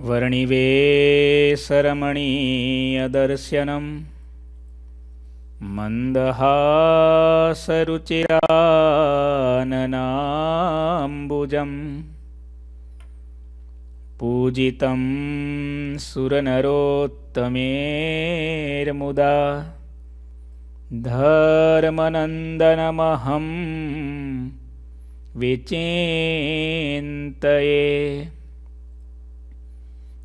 वर्णिवेशरमणीयदर्शनं मन्दहासरुचिराननाम्बुजं पूजितं सुरनरोत्तमेर्मुदा धर्मनन्दनमहं विचेन्तये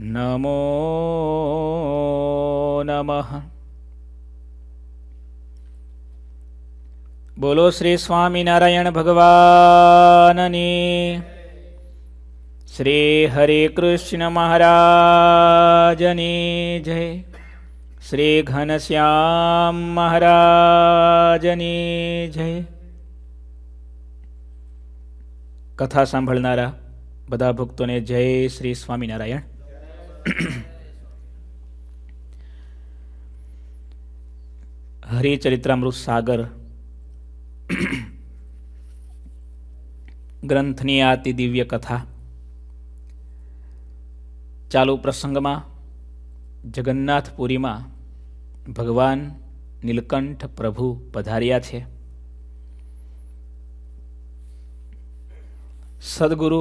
નમો નમ બોલો શ્રી સ્વામિનારાયણ ભગવાનની શ્રી હરે કૃષ્ણ મહારાજની જય શ્રી ઘનશ્યામ મહારાજની જય કથા સાંભળનારા બધા ભક્તોને જય શ્રી સ્વામિનારાયણ હરિચરિત્રામૃત સાગર ગ્રંથની આતિ દિવ્ય કથા ચાલુ પ્રસંગમાં જગન્નાથપુરીમાં ભગવાન નીલકંઠ પ્રભુ પધાર્યા છે સદગુરુ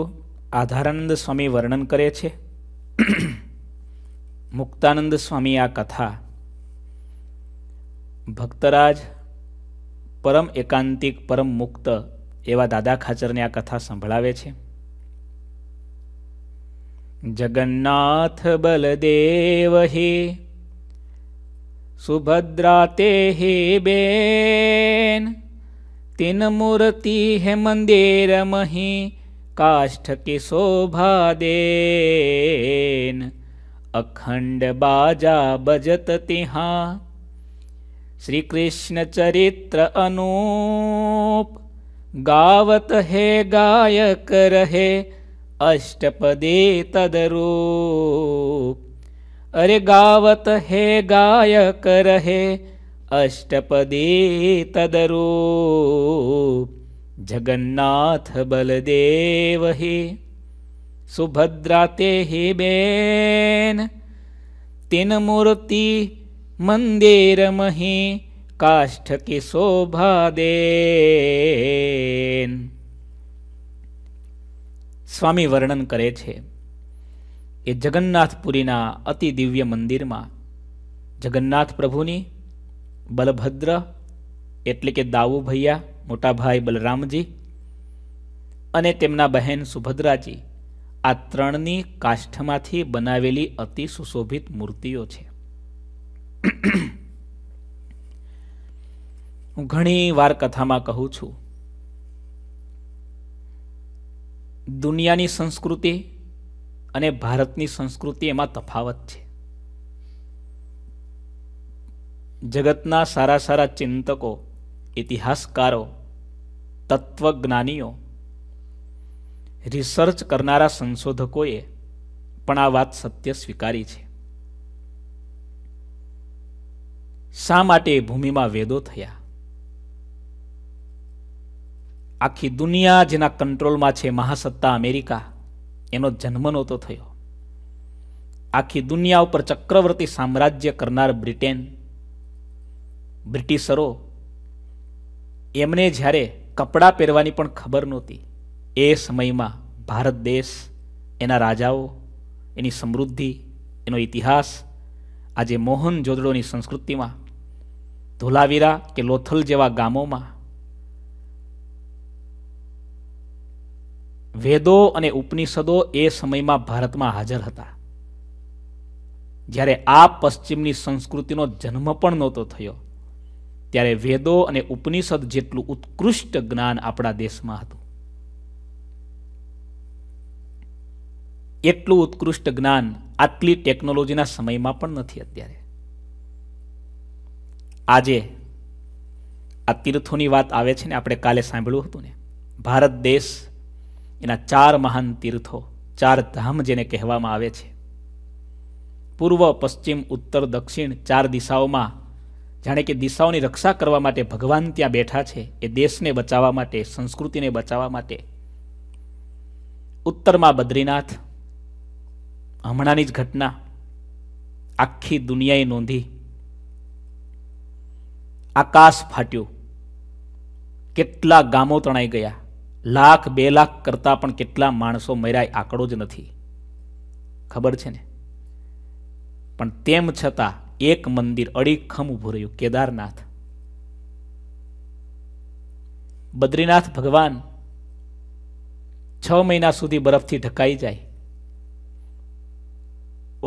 આધારાનંદ સ્વામી વર્ણન કરે છે મુક્તાનંદ સ્વામી આ કથા ભક્તરાજ પરમ એકાંતિક પરમ મુક્ત એવા દાદા ખાચરને આ કથા સંભળાવે છે જગન્નાથ બલદેવ હે સુભદ્રા તે હે બેન તિન મૂર્તિ હે મંદિર મહી કાષ્ઠ કે શોભા દેન बाजा तिहा बजततिहा चरित्र अनूप गावत हे गायक रहे अष्टपदे तदरूप अरे गावत हे गायक रहे अष्टपदे तदरूप जगन्नाथ बलदेव बलदेवहि સુભદ્રા તે હે બેન તેન મૂર્તિ મંદિર મહી કાષ્ઠ કે શોભા દેન સ્વામી વર્ણન કરે છે એ જગન્નાથપુરીના અતિ દિવ્ય મંદિરમાં જગન્નાથ પ્રભુની બલભદ્ર એટલે કે દાવુ ભૈયા મોટા ભાઈ બલરામજી અને તેમના બહેન સુભદ્રાજી આ ત્રણની કાષ્ઠમાંથી બનાવેલી અતિ સુશોભિત મૂર્તિઓ છે હું ઘણી વાર કથામાં કહું છું દુનિયાની સંસ્કૃતિ અને ભારતની સંસ્કૃતિ એમાં તફાવત છે જગતના સારા સારા ચિંતકો ઇતિહાસકારો તત્વજ્ઞાનીઓ રિસર્ચ કરનારા સંશોધકોએ પણ આ વાત સત્ય સ્વીકારી છે શા માટે ભૂમિમાં વેદો થયા આખી દુનિયા જેના કંટ્રોલમાં છે મહાસત્તા અમેરિકા એનો જન્મ નહોતો થયો આખી દુનિયા ઉપર ચક્રવર્તી સામ્રાજ્ય કરનાર બ્રિટેન બ્રિટિશરો એમને જ્યારે કપડાં પહેરવાની પણ ખબર નહોતી એ સમયમાં ભારત દેશ એના રાજાઓ એની સમૃદ્ધિ એનો ઇતિહાસ આજે મોહન જોદડોની સંસ્કૃતિમાં ધોલાવીરા કે લોથલ જેવા ગામોમાં વેદો અને ઉપનિષદો એ સમયમાં ભારતમાં હાજર હતા જ્યારે આ પશ્ચિમની સંસ્કૃતિનો જન્મ પણ નહોતો થયો ત્યારે વેદો અને ઉપનિષદ જેટલું ઉત્કૃષ્ટ જ્ઞાન આપણા દેશમાં હતું એટલું ઉત્કૃષ્ટ જ્ઞાન આટલી ટેકનોલોજીના સમયમાં પણ નથી અત્યારે આજે આ તીર્થોની વાત આવે છે ને આપણે કાલે સાંભળ્યું હતું ને ભારત દેશ એના ચાર મહાન તીર્થો ચાર ધામ જેને કહેવામાં આવે છે પૂર્વ પશ્ચિમ ઉત્તર દક્ષિણ ચાર દિશાઓમાં જાણે કે દિશાઓની રક્ષા કરવા માટે ભગવાન ત્યાં બેઠા છે એ દેશને બચાવવા માટે સંસ્કૃતિને બચાવવા માટે ઉત્તરમાં બદ્રીનાથ હમણાંની જ ઘટના આખી દુનિયાએ નોંધી આકાશ ફાટ્યું કેટલા ગામો તણાઈ ગયા લાખ બે લાખ કરતા પણ કેટલા માણસો મર્યા આંકડો જ નથી ખબર છે ને પણ તેમ છતાં એક મંદિર અડીખમ ઊભું રહ્યું કેદારનાથ બદ્રીનાથ ભગવાન છ મહિના સુધી બરફથી ઢકાઈ જાય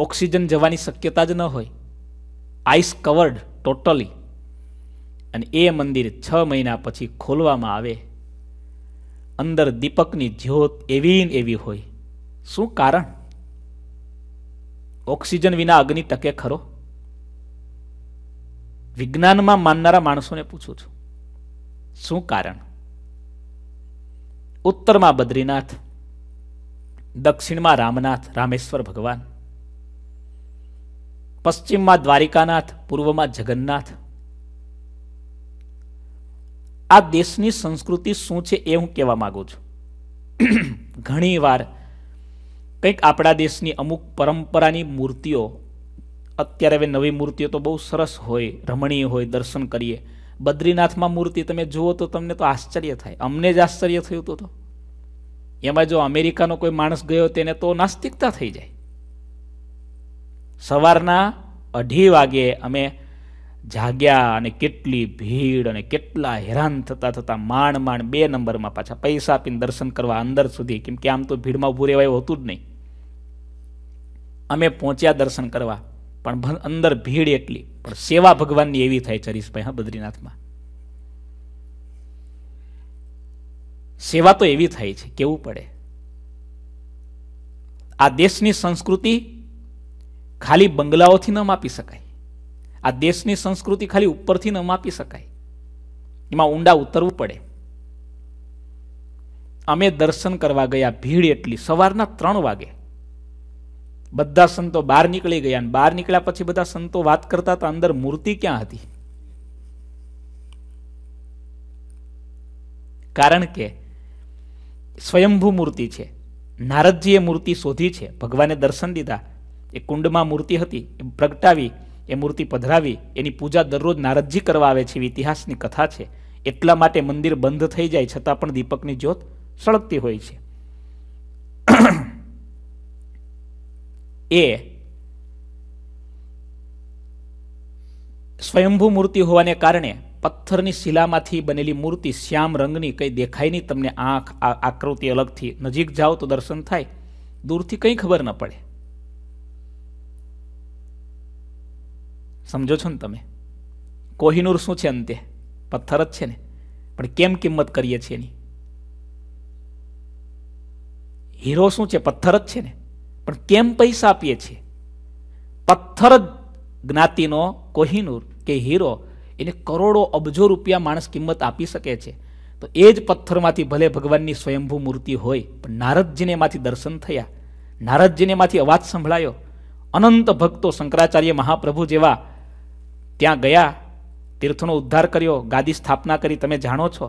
ઓક્સિજન જવાની શક્યતા જ ન હોય આઈસ કવર્ડ ટોટલી અને એ મંદિર છ મહિના પછી ખોલવામાં આવે અંદર દીપકની જ્યોત એવી ને એવી હોય શું કારણ ઓક્સિજન વિના અગ્નિ ટકે ખરો વિજ્ઞાનમાં માનનારા માણસોને પૂછું છું શું કારણ ઉત્તરમાં બદ્રીનાથ દક્ષિણમાં રામનાથ રામેશ્વર ભગવાન પશ્ચિમમાં દ્વારિકાનાથ પૂર્વમાં જગન્નાથ આ દેશની સંસ્કૃતિ શું છે એ હું કહેવા માગું છું ઘણી વાર કંઈક આપણા દેશની અમુક પરંપરાની મૂર્તિઓ અત્યારે હવે નવી મૂર્તિઓ તો બહુ સરસ હોય રમણીય હોય દર્શન કરીએ બદ્રીનાથમાં મૂર્તિ તમે જુઓ તો તમને તો આશ્ચર્ય થાય અમને જ આશ્ચર્ય થયું હતું તો એમાં જો અમેરિકાનો કોઈ માણસ ગયો તેને તો નાસ્તિકતા થઈ જાય સવારના અઢી વાગે અમે જાગ્યા અને કેટલી ભીડ અને કેટલા હેરાન થતા થતાં માંડ માંડ બે નંબરમાં પાછા પૈસા આપીને દર્શન કરવા અંદર સુધી કેમ કે આમ તો ભીડમાં ઊભું રહેવાય હોતું જ નહીં અમે પહોંચ્યા દર્શન કરવા પણ અંદર ભીડ એટલી પણ સેવા ભગવાનની એવી થાય ચરીશભાઈ હા બદ્રીનાથમાં સેવા તો એવી થાય છે કેવું પડે આ દેશની સંસ્કૃતિ ખાલી બંગલાઓથી ન માપી શકાય આ દેશની સંસ્કૃતિ ખાલી ઉપરથી ન માપી શકાય એમાં ઊંડા ઉતરવું પડે અમે દર્શન કરવા ગયા ભીડ એટલી સવારના ત્રણ વાગે બધા સંતો બહાર નીકળી ગયા અને બહાર નીકળ્યા પછી બધા સંતો વાત કરતા હતા અંદર મૂર્તિ ક્યાં હતી કારણ કે સ્વયંભૂ મૂર્તિ છે નારદજીએ મૂર્તિ શોધી છે ભગવાને દર્શન દીધા એ કુંડમાં મૂર્તિ હતી એ પ્રગટાવી એ મૂર્તિ પધરાવી એની પૂજા દરરોજ નારદજી કરવા આવે છે એવી ઇતિહાસની કથા છે એટલા માટે મંદિર બંધ થઈ જાય છતાં પણ દીપકની જ્યોત સળગતી હોય છે એ સ્વયંભૂ મૂર્તિ હોવાને કારણે પથ્થરની શિલામાંથી બનેલી મૂર્તિ શ્યામ રંગની કંઈ દેખાય નહીં તમને આંખ આકૃતિ અલગથી નજીક જાઓ તો દર્શન થાય દૂરથી કંઈ ખબર ન પડે સમજો છો ને તમે કોહિનૂર શું છે અંતે પથ્થર જ છે ને પણ કેમ કિંમત કરીએ છીએ એની હીરો શું છે પથ્થર જ છે ને પણ કેમ પૈસા આપીએ છીએ પથ્થર જ જ્ઞાતિનો કોહિનૂર કે હીરો એને કરોડો અબજો રૂપિયા માણસ કિંમત આપી શકે છે તો એ જ પથ્થરમાંથી ભલે ભગવાનની સ્વયંભૂ મૂર્તિ હોય પણ નારદજીને એમાંથી દર્શન થયા નારદજીને એમાંથી અવાજ સંભળાયો અનંત ભક્તો શંકરાચાર્ય મહાપ્રભુ જેવા ત્યાં ગયા તીર્થનો ઉદ્ધાર કર્યો ગાદી સ્થાપના કરી તમે જાણો છો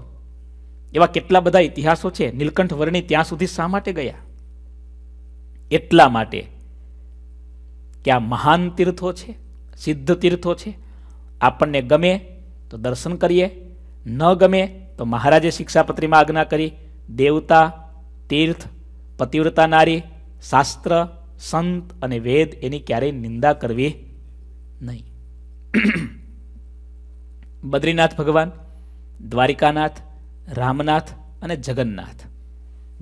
એવા કેટલા બધા ઇતિહાસો છે નીલકંઠ વર્ણી ત્યાં સુધી શા માટે ગયા એટલા માટે કે આ મહાન તીર્થો છે સિદ્ધ તીર્થો છે આપણને ગમે તો દર્શન કરીએ ન ગમે તો મહારાજે શિક્ષાપત્રીમાં આજ્ઞા કરી દેવતા તીર્થ પતિવ્રતા નારી શાસ્ત્ર સંત અને વેદ એની ક્યારેય નિંદા કરવી નહીં બદ્રીનાથ ભગવાન દ્વારિકાનાથ રામનાથ અને જગન્નાથ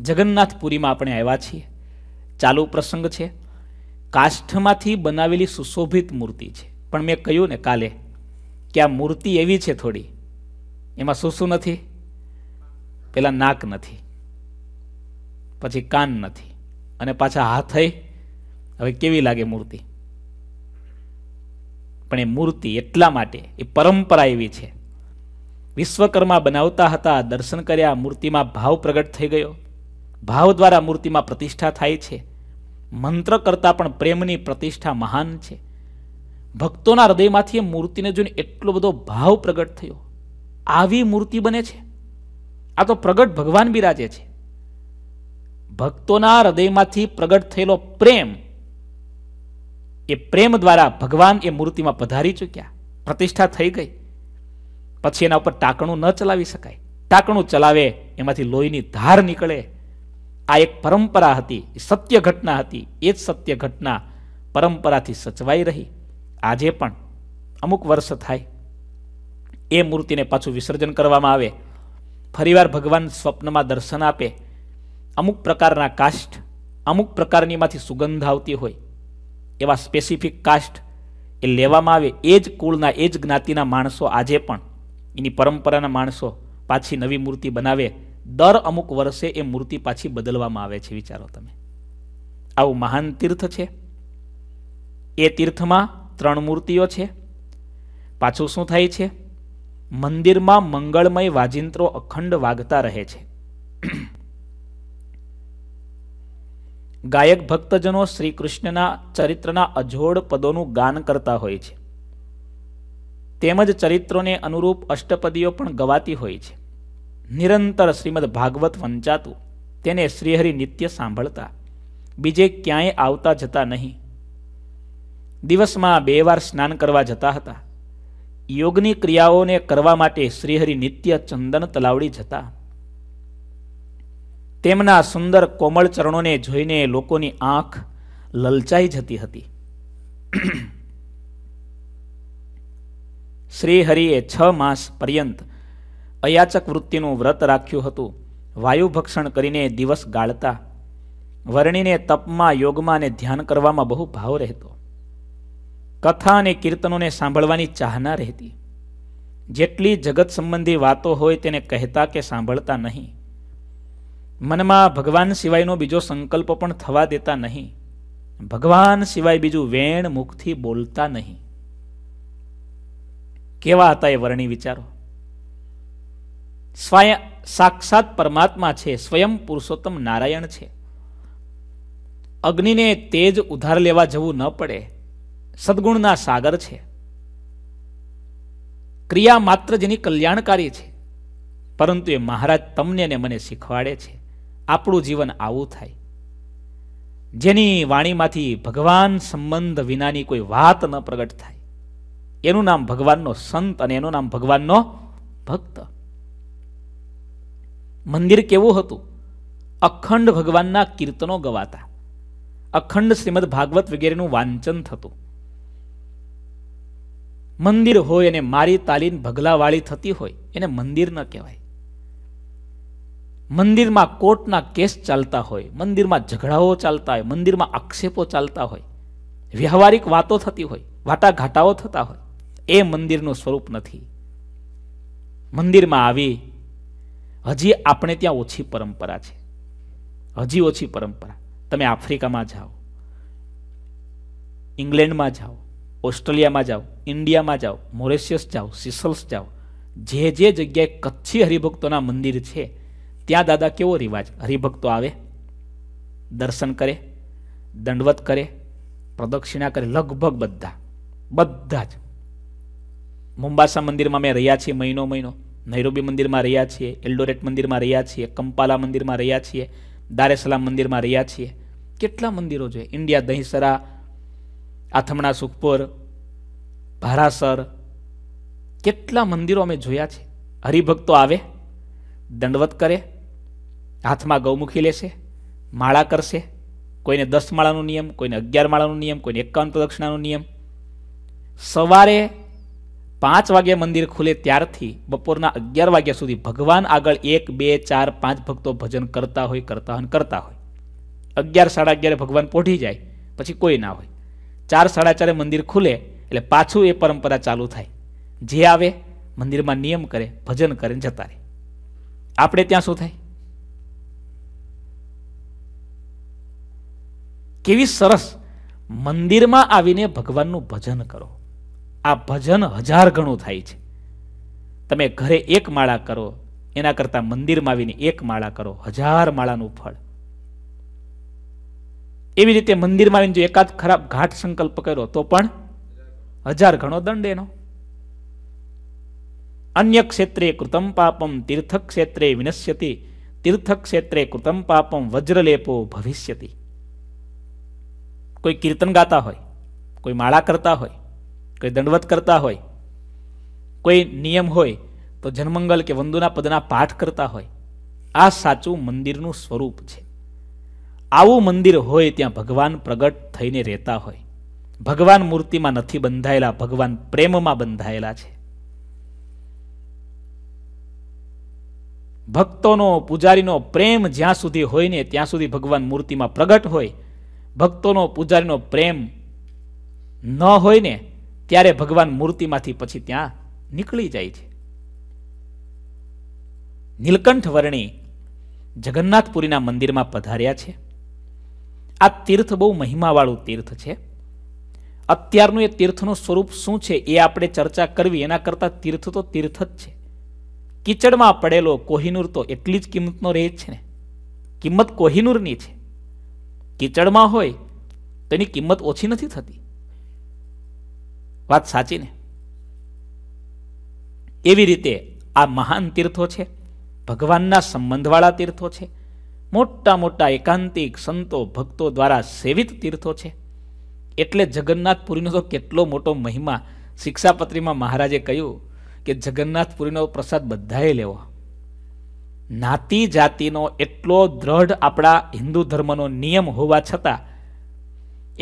જગન્નાથપુરીમાં આપણે આવ્યા છીએ ચાલુ પ્રસંગ છે કાષ્ઠમાંથી બનાવેલી સુશોભિત મૂર્તિ છે પણ મેં કહ્યું ને કાલે કે આ મૂર્તિ એવી છે થોડી એમાં શું શું નથી પેલા નાક નથી પછી કાન નથી અને પાછા હાથ હવે કેવી લાગે મૂર્તિ પણ એ મૂર્તિ એટલા માટે એ પરંપરા એવી છે વિશ્વકર્મા બનાવતા હતા દર્શન કર્યા મૂર્તિમાં ભાવ પ્રગટ થઈ ગયો ભાવ દ્વારા મૂર્તિમાં પ્રતિષ્ઠા થાય છે મંત્ર કરતાં પણ પ્રેમની પ્રતિષ્ઠા મહાન છે ભક્તોના હૃદયમાંથી એ મૂર્તિને જોઈને એટલો બધો ભાવ પ્રગટ થયો આવી મૂર્તિ બને છે આ તો પ્રગટ ભગવાન બિરાજે છે ભક્તોના હૃદયમાંથી પ્રગટ થયેલો પ્રેમ એ પ્રેમ દ્વારા ભગવાન એ મૂર્તિમાં પધારી ચૂક્યા પ્રતિષ્ઠા થઈ ગઈ પછી એના ઉપર ટાંકણું ન ચલાવી શકાય ટાંકણું ચલાવે એમાંથી લોહીની ધાર નીકળે આ એક પરંપરા હતી સત્ય ઘટના હતી એ જ સત્ય ઘટના પરંપરાથી સચવાઈ રહી આજે પણ અમુક વર્ષ થાય એ મૂર્તિને પાછું વિસર્જન કરવામાં આવે ફરીવાર ભગવાન સ્વપ્નમાં દર્શન આપે અમુક પ્રકારના કાષ્ઠ અમુક પ્રકારનીમાંથી સુગંધ આવતી હોય એવા સ્પેસિફિક કાસ્ટ એ લેવામાં આવે એ જ કુળના એ જ જ્ઞાતિના માણસો આજે પણ એની પરંપરાના માણસો પાછી નવી મૂર્તિ બનાવે દર અમુક વર્ષે એ મૂર્તિ પાછી બદલવામાં આવે છે વિચારો તમે આવું મહાન તીર્થ છે એ તીર્થમાં ત્રણ મૂર્તિઓ છે પાછું શું થાય છે મંદિરમાં મંગળમય વાજિંત્રો અખંડ વાગતા રહે છે ગાયક ભક્તજનો શ્રી કૃષ્ણના ચરિત્રના અજોડ પદોનું ગાન કરતા હોય છે તેમજ ચરિત્રોને અનુરૂપ અષ્ટપદીઓ પણ ગવાતી હોય છે નિરંતર શ્રીમદ ભાગવત વંચાતું તેને શ્રીહરિ નિત્ય સાંભળતા બીજે ક્યાંય આવતા જતા નહીં દિવસમાં બે વાર સ્નાન કરવા જતા હતા યોગની ક્રિયાઓને કરવા માટે શ્રીહરિ નિત્ય ચંદન તલાવડી જતા તેમના સુંદર કોમળ ચરણોને જોઈને લોકોની આંખ લલચાઈ જતી હતી શ્રીહરિએ છ માસ પર્યંત અયાચક વૃત્તિનું વ્રત રાખ્યું હતું વાયુભક્ષણ કરીને દિવસ ગાળતા વર્ણિને તપમાં યોગમાં અને ધ્યાન કરવામાં બહુ ભાવ રહેતો કથા અને કીર્તનોને સાંભળવાની ચાહના રહેતી જેટલી જગત સંબંધી વાતો હોય તેને કહેતા કે સાંભળતા નહીં મનમાં ભગવાન સિવાયનો બીજો સંકલ્પ પણ થવા દેતા નહીં ભગવાન સિવાય બીજું વેણ મુખથી બોલતા નહીં કેવા હતા એ વર્ણી વિચારો સ્વયં સાક્ષાત પરમાત્મા છે સ્વયં પુરુષોત્તમ નારાયણ છે અગ્નિને તેજ ઉધાર લેવા જવું ન પડે સદગુણના સાગર છે ક્રિયા માત્ર જેની કલ્યાણકારી છે પરંતુ એ મહારાજ તમને ને મને શીખવાડે છે આપણું જીવન આવું થાય જેની વાણીમાંથી ભગવાન સંબંધ વિનાની કોઈ વાત ન પ્રગટ થાય એનું નામ ભગવાનનો સંત અને એનું નામ ભગવાનનો ભક્ત મંદિર કેવું હતું અખંડ ભગવાનના કીર્તનો ગવાતા અખંડ શ્રીમદ ભાગવત વગેરેનું વાંચન થતું મંદિર હોય અને મારી તાલીમ ભગલાવાળી થતી હોય એને મંદિર ન કહેવાય મંદિરમાં કોર્ટના કેસ ચાલતા હોય મંદિરમાં ઝઘડાઓ ચાલતા હોય મંદિરમાં આક્ષેપો ચાલતા હોય વ્યવહારિક વાતો થતી હોય વાટાઘાટાઓ થતા હોય એ મંદિરનું સ્વરૂપ નથી મંદિરમાં આવી હજી આપણે ત્યાં ઓછી પરંપરા છે હજી ઓછી પરંપરા તમે આફ્રિકામાં જાઓ ઇંગ્લેન્ડમાં જાઓ ઓસ્ટ્રેલિયામાં જાઓ ઇન્ડિયામાં જાઓ મોરેશિયસ જાઓ સિસલ્સ જાઓ જે જે જગ્યાએ કચ્છી હરિભક્તોના મંદિર છે ત્યાં દાદા કેવો રિવાજ હરિભક્તો આવે દર્શન કરે દંડવત કરે પ્રદક્ષિણા કરે લગભગ બધા બધા જ મુંબાસા મંદિરમાં મેં રહ્યા છીએ મહિનો મહિનો નૈરોબી મંદિરમાં રહ્યા છીએ એલ્ડોરેટ મંદિરમાં રહ્યા છીએ કંપાલા મંદિરમાં રહ્યા છીએ દારેસલામ મંદિરમાં રહ્યા છીએ કેટલા મંદિરો છે ઇન્ડિયા દહીસરા આથમણા સુખપુર ભારાસર કેટલા મંદિરો અમે જોયા છે હરિભક્તો આવે દંડવત કરે હાથમાં ગૌમુખી લેશે માળા કરશે કોઈને દસ માળાનો નિયમ કોઈને અગિયાર માળાનો નિયમ કોઈને એકાવન પ્રદક્ષિણાનો નિયમ સવારે પાંચ વાગ્યા મંદિર ખુલે ત્યારથી બપોરના અગિયાર વાગ્યા સુધી ભગવાન આગળ એક બે ચાર પાંચ ભક્તો ભજન કરતા હોય કરતા હોય કરતા હોય અગિયાર સાડા અગિયારે ભગવાન પહોંચી જાય પછી કોઈ ના હોય ચાર સાડા ચારે મંદિર ખુલે એટલે પાછું એ પરંપરા ચાલુ થાય જે આવે મંદિરમાં નિયમ કરે ભજન કરે જતા રહે આપણે ત્યાં શું થાય કેવી સરસ મંદિરમાં આવીને ભગવાનનું ભજન કરો આ ભજન હજાર ગણું થાય છે તમે ઘરે એક માળા કરો એના કરતા મંદિરમાં આવીને એક માળા કરો હજાર માળાનું ફળ એવી રીતે મંદિરમાં આવીને જો એકાદ ખરાબ ઘાટ સંકલ્પ કર્યો તો પણ હજાર ઘણો દંડ એનો અન્ય ક્ષેત્રે કૃતમ પાપમ ક્ષેત્રે વિનશ્યતિ તીર્થક્ષેત્રે કૃતમ પાપમ વજ્રલેપો ભવિષ્યતિ કોઈ કીર્તન ગાતા હોય કોઈ માળા કરતા હોય કોઈ દંડવત કરતા હોય કોઈ નિયમ હોય તો જનમંગલ કે વંદુના પદના પાઠ કરતા હોય આ સાચું મંદિરનું સ્વરૂપ છે આવું મંદિર હોય ત્યાં ભગવાન પ્રગટ થઈને રહેતા હોય ભગવાન મૂર્તિમાં નથી બંધાયેલા ભગવાન પ્રેમમાં બંધાયેલા છે ભક્તોનો પૂજારીનો પ્રેમ જ્યાં સુધી હોય ને ત્યાં સુધી ભગવાન મૂર્તિમાં પ્રગટ હોય ભક્તોનો પૂજારીનો પ્રેમ ન હોય ને ત્યારે ભગવાન મૂર્તિમાંથી પછી ત્યાં નીકળી જાય છે નીલકંઠ વર્ણી જગન્નાથપુરીના મંદિરમાં પધાર્યા છે આ તીર્થ બહુ મહિમાવાળું તીર્થ છે અત્યારનું એ તીર્થનું સ્વરૂપ શું છે એ આપણે ચર્ચા કરવી એના કરતાં તીર્થ તો તીર્થ જ છે કિચડમાં પડેલો કોહિનૂર તો એટલી જ કિંમતનો રહે છે ને કિંમત કોહિનૂરની છે કિચડમાં હોય તેની કિંમત ઓછી નથી થતી વાત સાચી ને એવી રીતે આ મહાન તીર્થો છે ભગવાનના સંબંધવાળા તીર્થો છે મોટા મોટા એકાંતિક સંતો ભક્તો દ્વારા સેવિત તીર્થો છે એટલે જગન્નાથપુરીનો તો કેટલો મોટો મહિમા શિક્ષાપત્રીમાં મહારાજે કહ્યું કે જગન્નાથપુરીનો પ્રસાદ બધાએ લેવો નાતી જાતિનો એટલો દ્રઢ આપણા હિન્દુ ધર્મનો નિયમ હોવા છતાં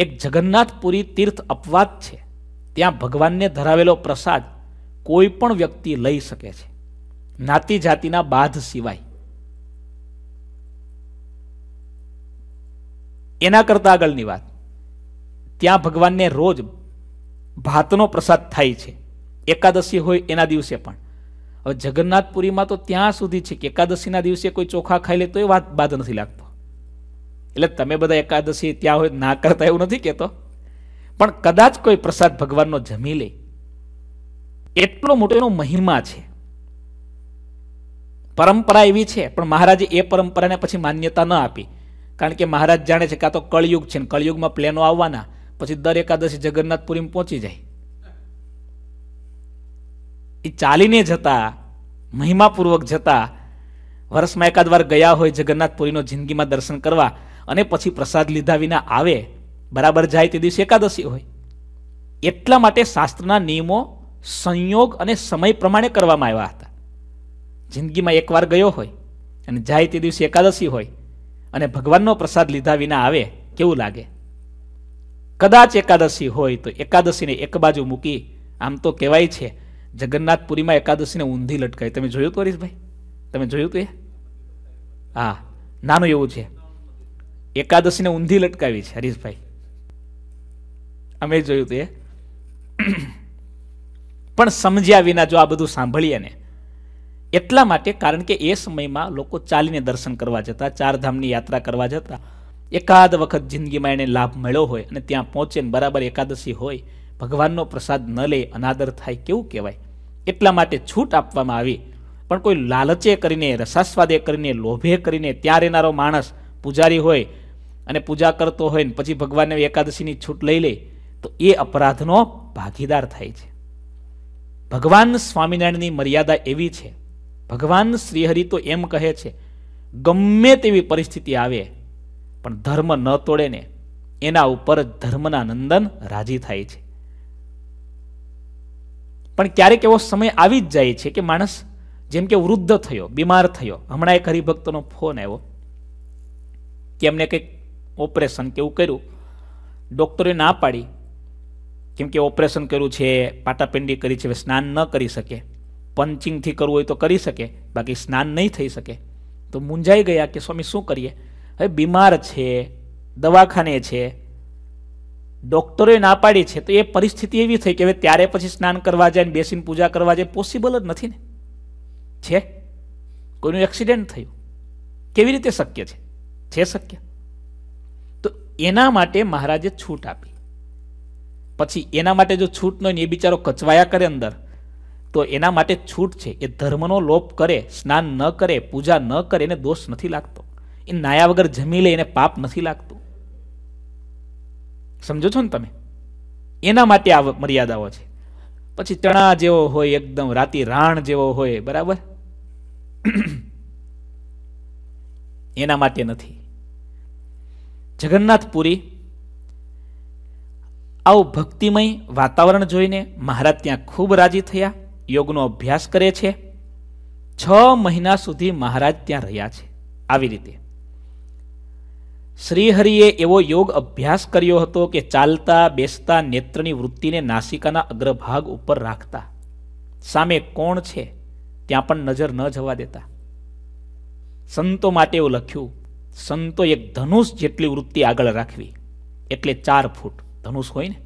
એક જગન્નાથપુરી તીર્થ અપવાદ છે ત્યાં ભગવાનને ધરાવેલો પ્રસાદ કોઈ પણ વ્યક્તિ લઈ શકે છે નાતી જાતિના બાધ સિવાય એના કરતાં આગળની વાત ત્યાં ભગવાનને રોજ ભાતનો પ્રસાદ થાય છે એકાદશી હોય એના દિવસે પણ હવે જગન્નાથપુરીમાં તો ત્યાં સુધી છે કે એકાદશીના દિવસે કોઈ ચોખા ખાઈ લે તો એ વાત બાદ નથી લાગતો એટલે તમે બધા એકાદશી ત્યાં હોય ના કરતા એવું નથી કહેતો પણ કદાચ કોઈ પ્રસાદ ભગવાનનો જમી લે એટલો મોટો એનો મહિમા છે પરંપરા એવી છે પણ મહારાજે એ પરંપરાને પછી માન્યતા ન આપી કારણ કે મહારાજ જાણે છે કે આ તો કળયુગ છે ને કળયુગમાં પ્લેનો આવવાના પછી દર એકાદશી જગન્નાથપુરીમાં પહોંચી જાય એ ચાલીને જતા મહિમાપૂર્વક જતા વર્ષમાં એકાદ વાર ગયા હોય જગન્નાથપુરીનો જિંદગીમાં દર્શન કરવા અને પછી પ્રસાદ લીધા વિના આવે બરાબર જાય તે દિવસે એકાદશી હોય એટલા માટે શાસ્ત્રના નિયમો સંયોગ અને સમય પ્રમાણે કરવામાં આવ્યા હતા જિંદગીમાં એકવાર ગયો હોય અને જાય તે દિવસે એકાદશી હોય અને ભગવાનનો પ્રસાદ લીધા વિના આવે કેવું લાગે કદાચ એકાદશી હોય તો એકાદશીને એક બાજુ મૂકી આમ તો કહેવાય છે જગન્નાથપુરીમાં એકાદશીને ઊંધી લટકાય તમે જોયું તો હરીશભાઈ તમે જોયું તો એ હા નાનું એવું છે એકાદશીને ઊંધી લટકાવી છે હરીશભાઈ અમે જોયું તો એ પણ સમજ્યા વિના જો આ બધું સાંભળીએ ને એટલા માટે કારણ કે એ સમયમાં લોકો ચાલીને દર્શન કરવા જતા ચારધામની યાત્રા કરવા જતા એકાદ વખત જિંદગીમાં એને લાભ મળ્યો હોય અને ત્યાં પહોંચે ને બરાબર એકાદશી હોય ભગવાનનો પ્રસાદ ન લે અનાદર થાય કેવું કહેવાય એટલા માટે છૂટ આપવામાં આવી પણ કોઈ લાલચે કરીને રસાસ્વાદે કરીને લોભે કરીને ત્યાં રહેનારો માણસ પૂજારી હોય અને પૂજા કરતો હોય ને પછી ભગવાનને એકાદશીની છૂટ લઈ લે તો એ અપરાધનો ભાગીદાર થાય છે ભગવાન સ્વામિનારાયણની મર્યાદા એવી છે ભગવાન શ્રીહરિ તો એમ કહે છે ગમે તેવી પરિસ્થિતિ આવે પણ ધર્મ ન તોડે ને એના ઉપર ધર્મના નંદન રાજી થાય છે પણ ક્યારેક એવો સમય આવી જ જાય છે કે માણસ જેમ કે વૃદ્ધ થયો બીમાર થયો હમણાં એક હરિભક્તનો ફોન આવ્યો કે એમને કંઈક ઓપરેશન કેવું કર્યું ડૉક્ટરે ના પાડી કેમકે ઓપરેશન કર્યું છે પાટાપિંડી કરી છે હવે સ્નાન ન કરી શકે પંચિંગથી કરવું હોય તો કરી શકે બાકી સ્નાન નહીં થઈ શકે તો મૂંઝાઈ ગયા કે સ્વામી શું કરીએ હવે બીમાર છે દવાખાને છે ડૉક્ટરોએ ના પાડી છે તો એ પરિસ્થિતિ એવી થઈ કે હવે ત્યારે પછી સ્નાન કરવા જાય બેસીને પૂજા કરવા જાય પોસિબલ જ નથી ને છે કોઈનું એક્સિડન્ટ થયું કેવી રીતે શક્ય છે છે શક્ય તો એના માટે મહારાજે છૂટ આપી પછી એના માટે જો છૂટ ન હોય ને એ બિચારો કચવાયા કરે અંદર તો એના માટે છૂટ છે એ ધર્મનો લોપ કરે સ્નાન ન કરે પૂજા ન કરે એને દોષ નથી લાગતો એ નાયા વગર જમી લે એને પાપ નથી લાગતો સમજો છો ને તમે એના માટે આ મર્યાદાઓ છે પછી ચણા જેવો હોય એકદમ રાતી રાણ જેવો હોય બરાબર એના માટે નથી જગન્નાથપુરી આવું ભક્તિમય વાતાવરણ જોઈને મહારાજ ત્યાં ખૂબ રાજી થયા યોગનો અભ્યાસ કરે છે છ મહિના સુધી મહારાજ ત્યાં રહ્યા છે આવી રીતે શ્રીહરિએ એવો યોગ અભ્યાસ કર્યો હતો કે ચાલતા બેસતા નેત્રની વૃત્તિને નાસિકાના અગ્રભાગ ઉપર રાખતા સામે કોણ છે ત્યાં પણ નજર ન જવા દેતા સંતો માટે એવું લખ્યું સંતો એક ધનુષ જેટલી વૃત્તિ આગળ રાખવી એટલે ચાર ફૂટ ધનુષ હોય ને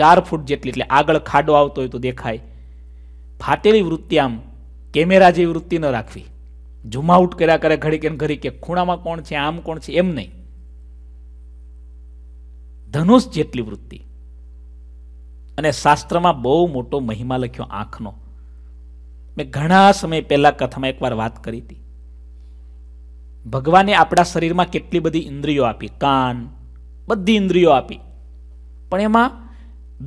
ચાર ફૂટ જેટલી એટલે આગળ ખાડો આવતો હોય તો દેખાય ફાટેલી વૃત્તિ આમ કેમેરા જેવી વૃત્તિ ન રાખવી ઝૂમઆઉટ કર્યા કરે ઘડી કે ઘડી કે ખૂણામાં કોણ છે આમ કોણ છે એમ નહીં ધનુષ જેટલી વૃત્તિ અને શાસ્ત્રમાં બહુ મોટો મહિમા લખ્યો આંખનો મેં ઘણા સમય પહેલા કથામાં એકવાર વાત કરી હતી ભગવાને આપણા શરીરમાં કેટલી બધી ઇન્દ્રિયો આપી કાન બધી ઇન્દ્રિયો આપી પણ એમાં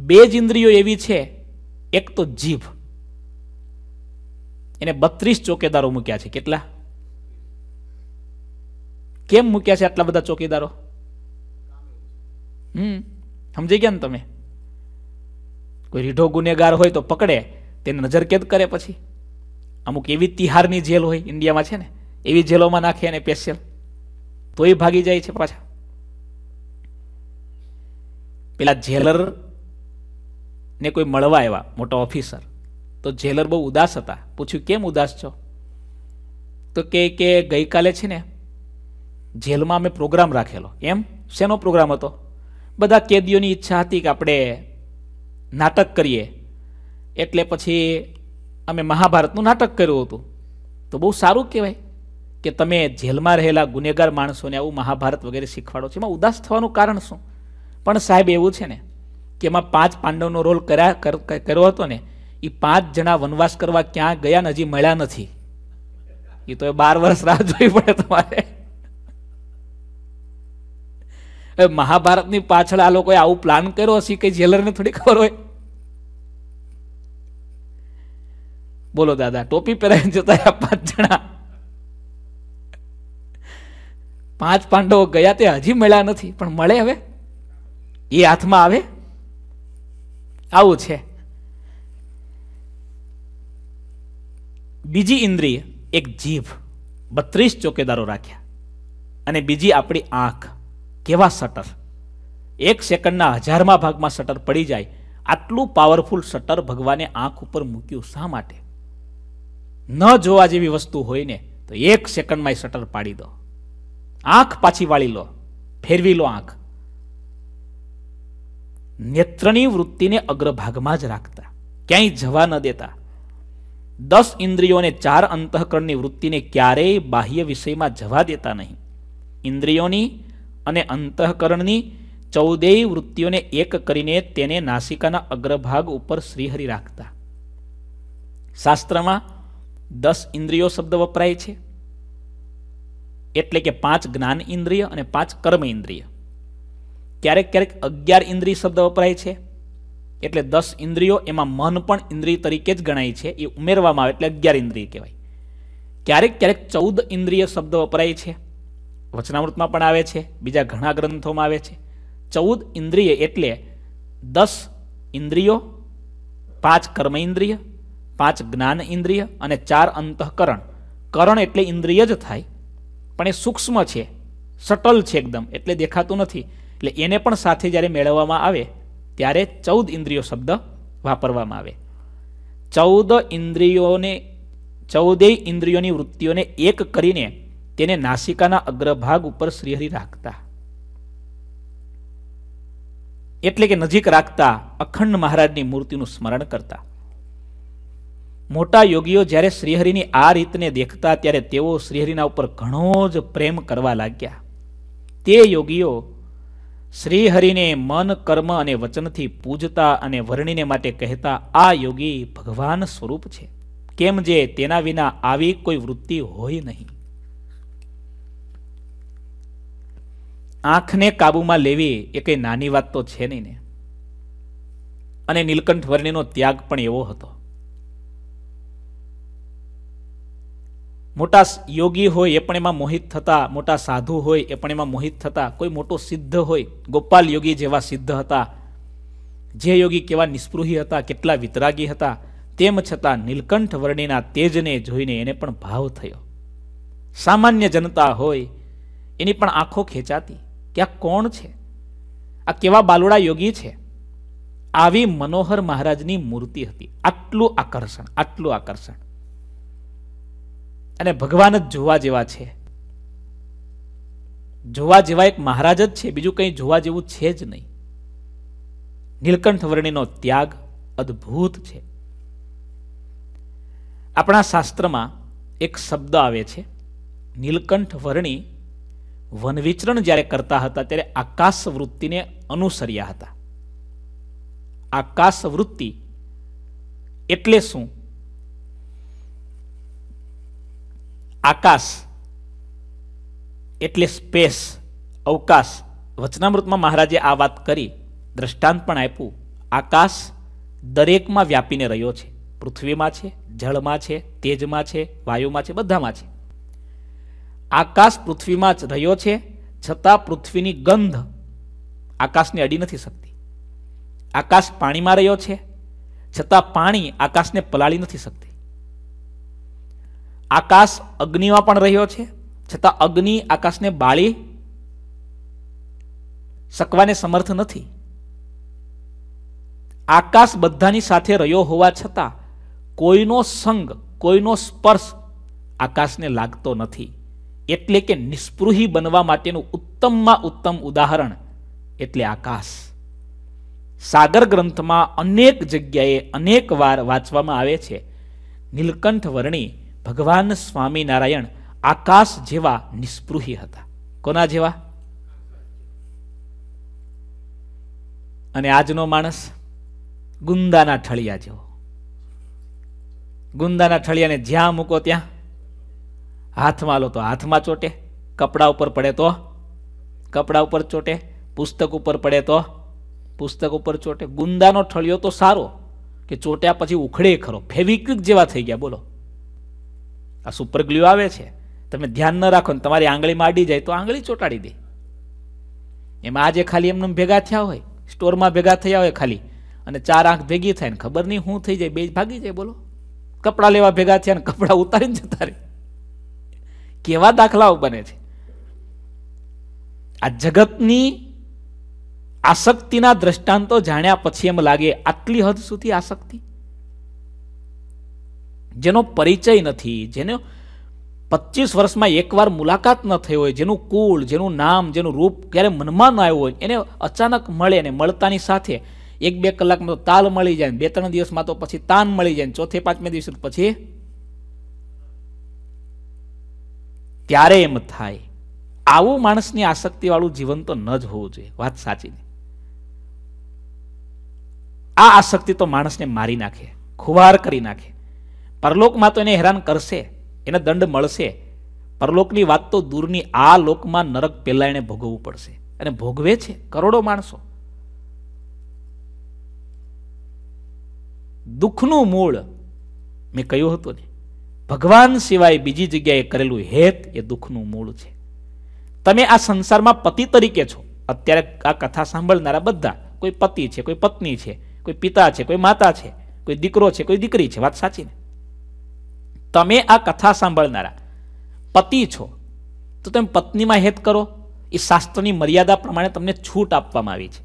બે જ ઇન્દ્રિયો એવી છે એક તો જીભ એને બત્રીસ ચોકેદારો મૂક્યા છે કેટલા કેમ મૂક્યા છે આટલા બધા ચોકીદારો હમ સમજી ગયા ને તમે કોઈ રીઢો ગુનેગાર હોય તો પકડે તેને નજરકેદ કરે પછી અમુક એવી તિહારની જેલ હોય ઇન્ડિયામાં છે ને એવી જેલોમાં નાખે અને પેશિયલ તો એ ભાગી જાય છે પાછા પેલા જેલર ને કોઈ મળવા આવ્યા મોટો ઓફિસર તો જેલર બહુ ઉદાસ હતા પૂછ્યું કેમ ઉદાસ છો તો કે કે ગઈકાલે છે ને જેલમાં અમે પ્રોગ્રામ રાખેલો એમ શેનો પ્રોગ્રામ હતો બધા કેદીઓની ઈચ્છા હતી કે આપણે નાટક કરીએ એટલે પછી અમે મહાભારતનું નાટક કર્યું હતું તો બહુ સારું કહેવાય કે તમે જેલમાં રહેલા ગુનેગાર માણસોને આવું મહાભારત વગેરે શીખવાડો છો એમાં ઉદાસ થવાનું કારણ શું પણ સાહેબ એવું છે ને કે એમાં પાંચ પાંડવનો રોલ કર્યા કર્યો હતો ને એ પાંચ જણા વનવાસ કરવા ક્યાં ગયા ને હજી મળ્યા નથી એ તો એ બાર વર્ષ રાહ જોવી પડે તમારે મહાભારતની પાછળ આ લોકોએ આવું પ્લાન કર્યો હશે કે જેલરને થોડી ખબર હોય બોલો દાદા ટોપી પહેરાઈ જતા રહ્યા પાંચ જણા પાંચ પાંડવો ગયા તે હજી મળ્યા નથી પણ મળે હવે એ હાથમાં આવે આવું છે બીજી ઇન્દ્રિય એક જીભ બત્રીસ ચોકેદારો રાખ્યા અને બીજી આપણી આંખ કેવા શટર એક સેકન્ડના હજારમાં ભાગમાં શટર પડી જાય આટલું પાવરફુલ શટર ભગવાને આંખ ઉપર મૂક્યું શા માટે ન જોવા જેવી વસ્તુ હોય ને તો એક સેકન્ડમાં શટર પાડી દો આંખ પાછી વાળી લો ફેરવી લો આંખ નેત્રની વૃત્તિને અગ્રભાગમાં જ રાખતા ક્યાંય જવા ન દેતા દસ ઇન્દ્રિયોને ચાર અંતઃકરણની વૃત્તિને ક્યારેય બાહ્ય વિષયમાં જવા દેતા નહીં ઇન્દ્રિયોની અને અંતઃકરણની ચૌદેય વૃત્તિઓને એક કરીને તેને નાસિકાના અગ્રભાગ ઉપર શ્રીહરિ રાખતા શાસ્ત્રમાં દસ ઇન્દ્રિયો શબ્દ વપરાય છે એટલે કે પાંચ જ્ઞાન ઇન્દ્રિય અને પાંચ કર્મ ઇન્દ્રિય ક્યારેક ક્યારેક અગિયાર ઇન્દ્રિય શબ્દ વપરાય છે એટલે દસ ઇન્દ્રિયો એમાં મન પણ ઇન્દ્રિય તરીકે જ ગણાય છે એ ઉમેરવામાં આવે એટલે અગિયાર ઇન્દ્રિય કહેવાય ક્યારેક ક્યારેક ચૌદ ઇન્દ્રિય શબ્દ વપરાય છે વચનામૃતમાં પણ આવે છે બીજા ઘણા ગ્રંથોમાં આવે છે ચૌદ ઇન્દ્રિય એટલે દસ ઇન્દ્રિયો પાંચ કર્મ ઇન્દ્રિય પાંચ જ્ઞાન ઇન્દ્રિય અને ચાર અંતઃકરણ કરણ એટલે ઇન્દ્રિય જ થાય પણ એ સૂક્ષ્મ છે સટલ છે એકદમ એટલે દેખાતું નથી એટલે એને પણ સાથે જ્યારે મેળવવામાં આવે ત્યારે ચૌદ ઇન્દ્રિયો શબ્દ વાપરવામાં આવે ચૌદ ઇન્દ્રિયોને ચૌદેય ઇન્દ્રિયોની વૃત્તિઓને એક કરીને તેને નાસિકાના અગ્રભાગ ઉપર શ્રીહરિ રાખતા એટલે કે નજીક રાખતા અખંડ મહારાજની મૂર્તિનું સ્મરણ કરતા મોટા યોગીઓ જ્યારે શ્રીહરિની આ રીતને દેખતા ત્યારે તેઓ શ્રીહરિના ઉપર ઘણો જ પ્રેમ કરવા લાગ્યા તે યોગીઓ શ્રીહરિને મન કર્મ અને વચનથી પૂજતા અને વર્ણિને માટે કહેતા આ યોગી ભગવાન સ્વરૂપ છે કેમ જે તેના વિના આવી કોઈ વૃત્તિ હોય નહીં આંખને કાબૂમાં લેવી એ કંઈ નાની વાત તો છે નહીં ને અને નીલકંઠ વર્ણિનો ત્યાગ પણ એવો હતો મોટા યોગી હોય એ પણ એમાં મોહિત થતા મોટા સાધુ હોય એ પણ એમાં મોહિત થતા કોઈ મોટો સિદ્ધ હોય ગોપાલ યોગી જેવા સિદ્ધ હતા જે યોગી કેવા નિસ્પૃહી હતા કેટલા વિતરાગી હતા તેમ છતાં નીલકંઠ વર્ણિના તેજને જોઈને એને પણ ભાવ થયો સામાન્ય જનતા હોય એની પણ આંખો ખેંચાતી કે આ કોણ છે આ કેવા બાલુડા યોગી છે આવી મનોહર મહારાજની મૂર્તિ હતી આટલું આકર્ષણ આટલું આકર્ષણ અને ભગવાન જ જોવા જેવા છે જોવા જેવા એક મહારાજ જ છે બીજું કંઈ જોવા જેવું છે જ નહીં નીલકંઠ વર્ણિનો ત્યાગ અદ્ભુત છે આપણા શાસ્ત્રમાં એક શબ્દ આવે છે નીલકંઠ વર્ણી વનવિચરણ જ્યારે કરતા હતા ત્યારે આકાશ વૃત્તિને અનુસર્યા હતા આકાશ વૃત્તિ એટલે શું આકાશ એટલે સ્પેસ અવકાશ વચનામૃતમાં મહારાજે આ વાત કરી દ્રષ્ટાંત પણ આપ્યું આકાશ દરેકમાં વ્યાપીને રહ્યો છે પૃથ્વીમાં છે જળમાં છે તેજમાં છે વાયુમાં છે બધામાં છે આકાશ પૃથ્વીમાં જ રહ્યો છે છતાં પૃથ્વીની ગંધ આકાશને અડી નથી શકતી આકાશ પાણીમાં રહ્યો છે છતાં પાણી આકાશને પલાળી નથી શકતી આકાશ અગ્નિમાં પણ રહ્યો છે છતાં અગ્નિ આકાશને બાળી શકવાને સમર્થ નથી આકાશ બધાની સાથે રહ્યો હોવા છતાં કોઈનો સંગ કોઈનો સ્પર્શ આકાશને લાગતો નથી એટલે કે નિસ્પૃહી બનવા માટેનું ઉત્તમમાં ઉત્તમ ઉદાહરણ એટલે આકાશ સાગર ગ્રંથમાં અનેક જગ્યાએ અનેક વાર વાંચવામાં આવે છે નીલકંઠ વર્ણી ભગવાન સ્વામિનારાયણ આકાશ જેવા નિસ્પૃહી હતા કોના જેવા અને આજનો માણસ ગુંદાના ઠળિયા જેવો ગુંદાના ઠળિયાને જ્યાં મૂકો ત્યાં હાથમાં લો તો હાથમાં ચોટે કપડાં ઉપર પડે તો કપડાં ઉપર ચોટે પુસ્તક ઉપર પડે તો પુસ્તક ઉપર ચોટે ગુંદાનો ઠળિયો તો સારો કે ચોટ્યા પછી ઉખડે ખરો ફેવિક્વિક જેવા થઈ ગયા બોલો આ સુપર ગ્લ્યુ આવે છે તમે ધ્યાન ન રાખો ને તમારી આંગળીમાં આડી જાય તો આંગળી ચોટાડી દે એમાં આજે ખાલી એમને ભેગા થયા હોય સ્ટોરમાં ભેગા થયા હોય ખાલી અને ચાર આંખ ભેગી થાય ને ખબર નહીં શું થઈ જાય બે ભાગી જાય બોલો કપડાં લેવા ભેગા થયા ને કપડાં ઉતારીને જતા રહે કેવા દાખલાઓ બને છે આ જગતની આસક્તિના દ્રષ્ટાંતો જાણ્યા પછી એમ લાગે આટલી હદ સુધી આસક્તિ જેનો પરિચય નથી જેનો પચીસ વર્ષમાં એકવાર મુલાકાત ન થઈ હોય જેનું કુળ જેનું નામ જેનું રૂપ ક્યારે મનમાં ન આવ્યું હોય એને અચાનક મળે ને મળતાની સાથે એક બે કલાકમાં તો તાલ મળી જાય બે ત્રણ દિવસમાં તો પછી તાન મળી જાય ચોથે પાંચમે દિવસ પછી ત્યારે એમ થાય આવું માણસની આસક્તિવાળું જીવન તો ન જ હોવું જોઈએ વાત સાચી આ આસક્તિ તો માણસને મારી નાખે ખુવાર કરી નાખે પરલોકમાં તો એને હેરાન કરશે એને દંડ મળશે પરલોકની વાત તો દૂરની આ લોકમાં નરક પહેલાં એને ભોગવવું પડશે અને ભોગવે છે કરોડો માણસો દુઃખનું મૂળ મેં કહ્યું હતું ને ભગવાન સિવાય બીજી જગ્યાએ કરેલું હેત એ દુઃખનું મૂળ છે તમે આ સંસારમાં પતિ તરીકે છો અત્યારે આ કથા સાંભળનારા બધા કોઈ પતિ છે કોઈ પત્ની છે કોઈ પિતા છે કોઈ માતા છે કોઈ દીકરો છે કોઈ દીકરી છે વાત સાચી ને તમે આ કથા સાંભળનારા પતિ છો તો તમે પત્નીમાં હેત કરો એ શાસ્ત્રની મર્યાદા પ્રમાણે તમને છૂટ આપવામાં આવી છે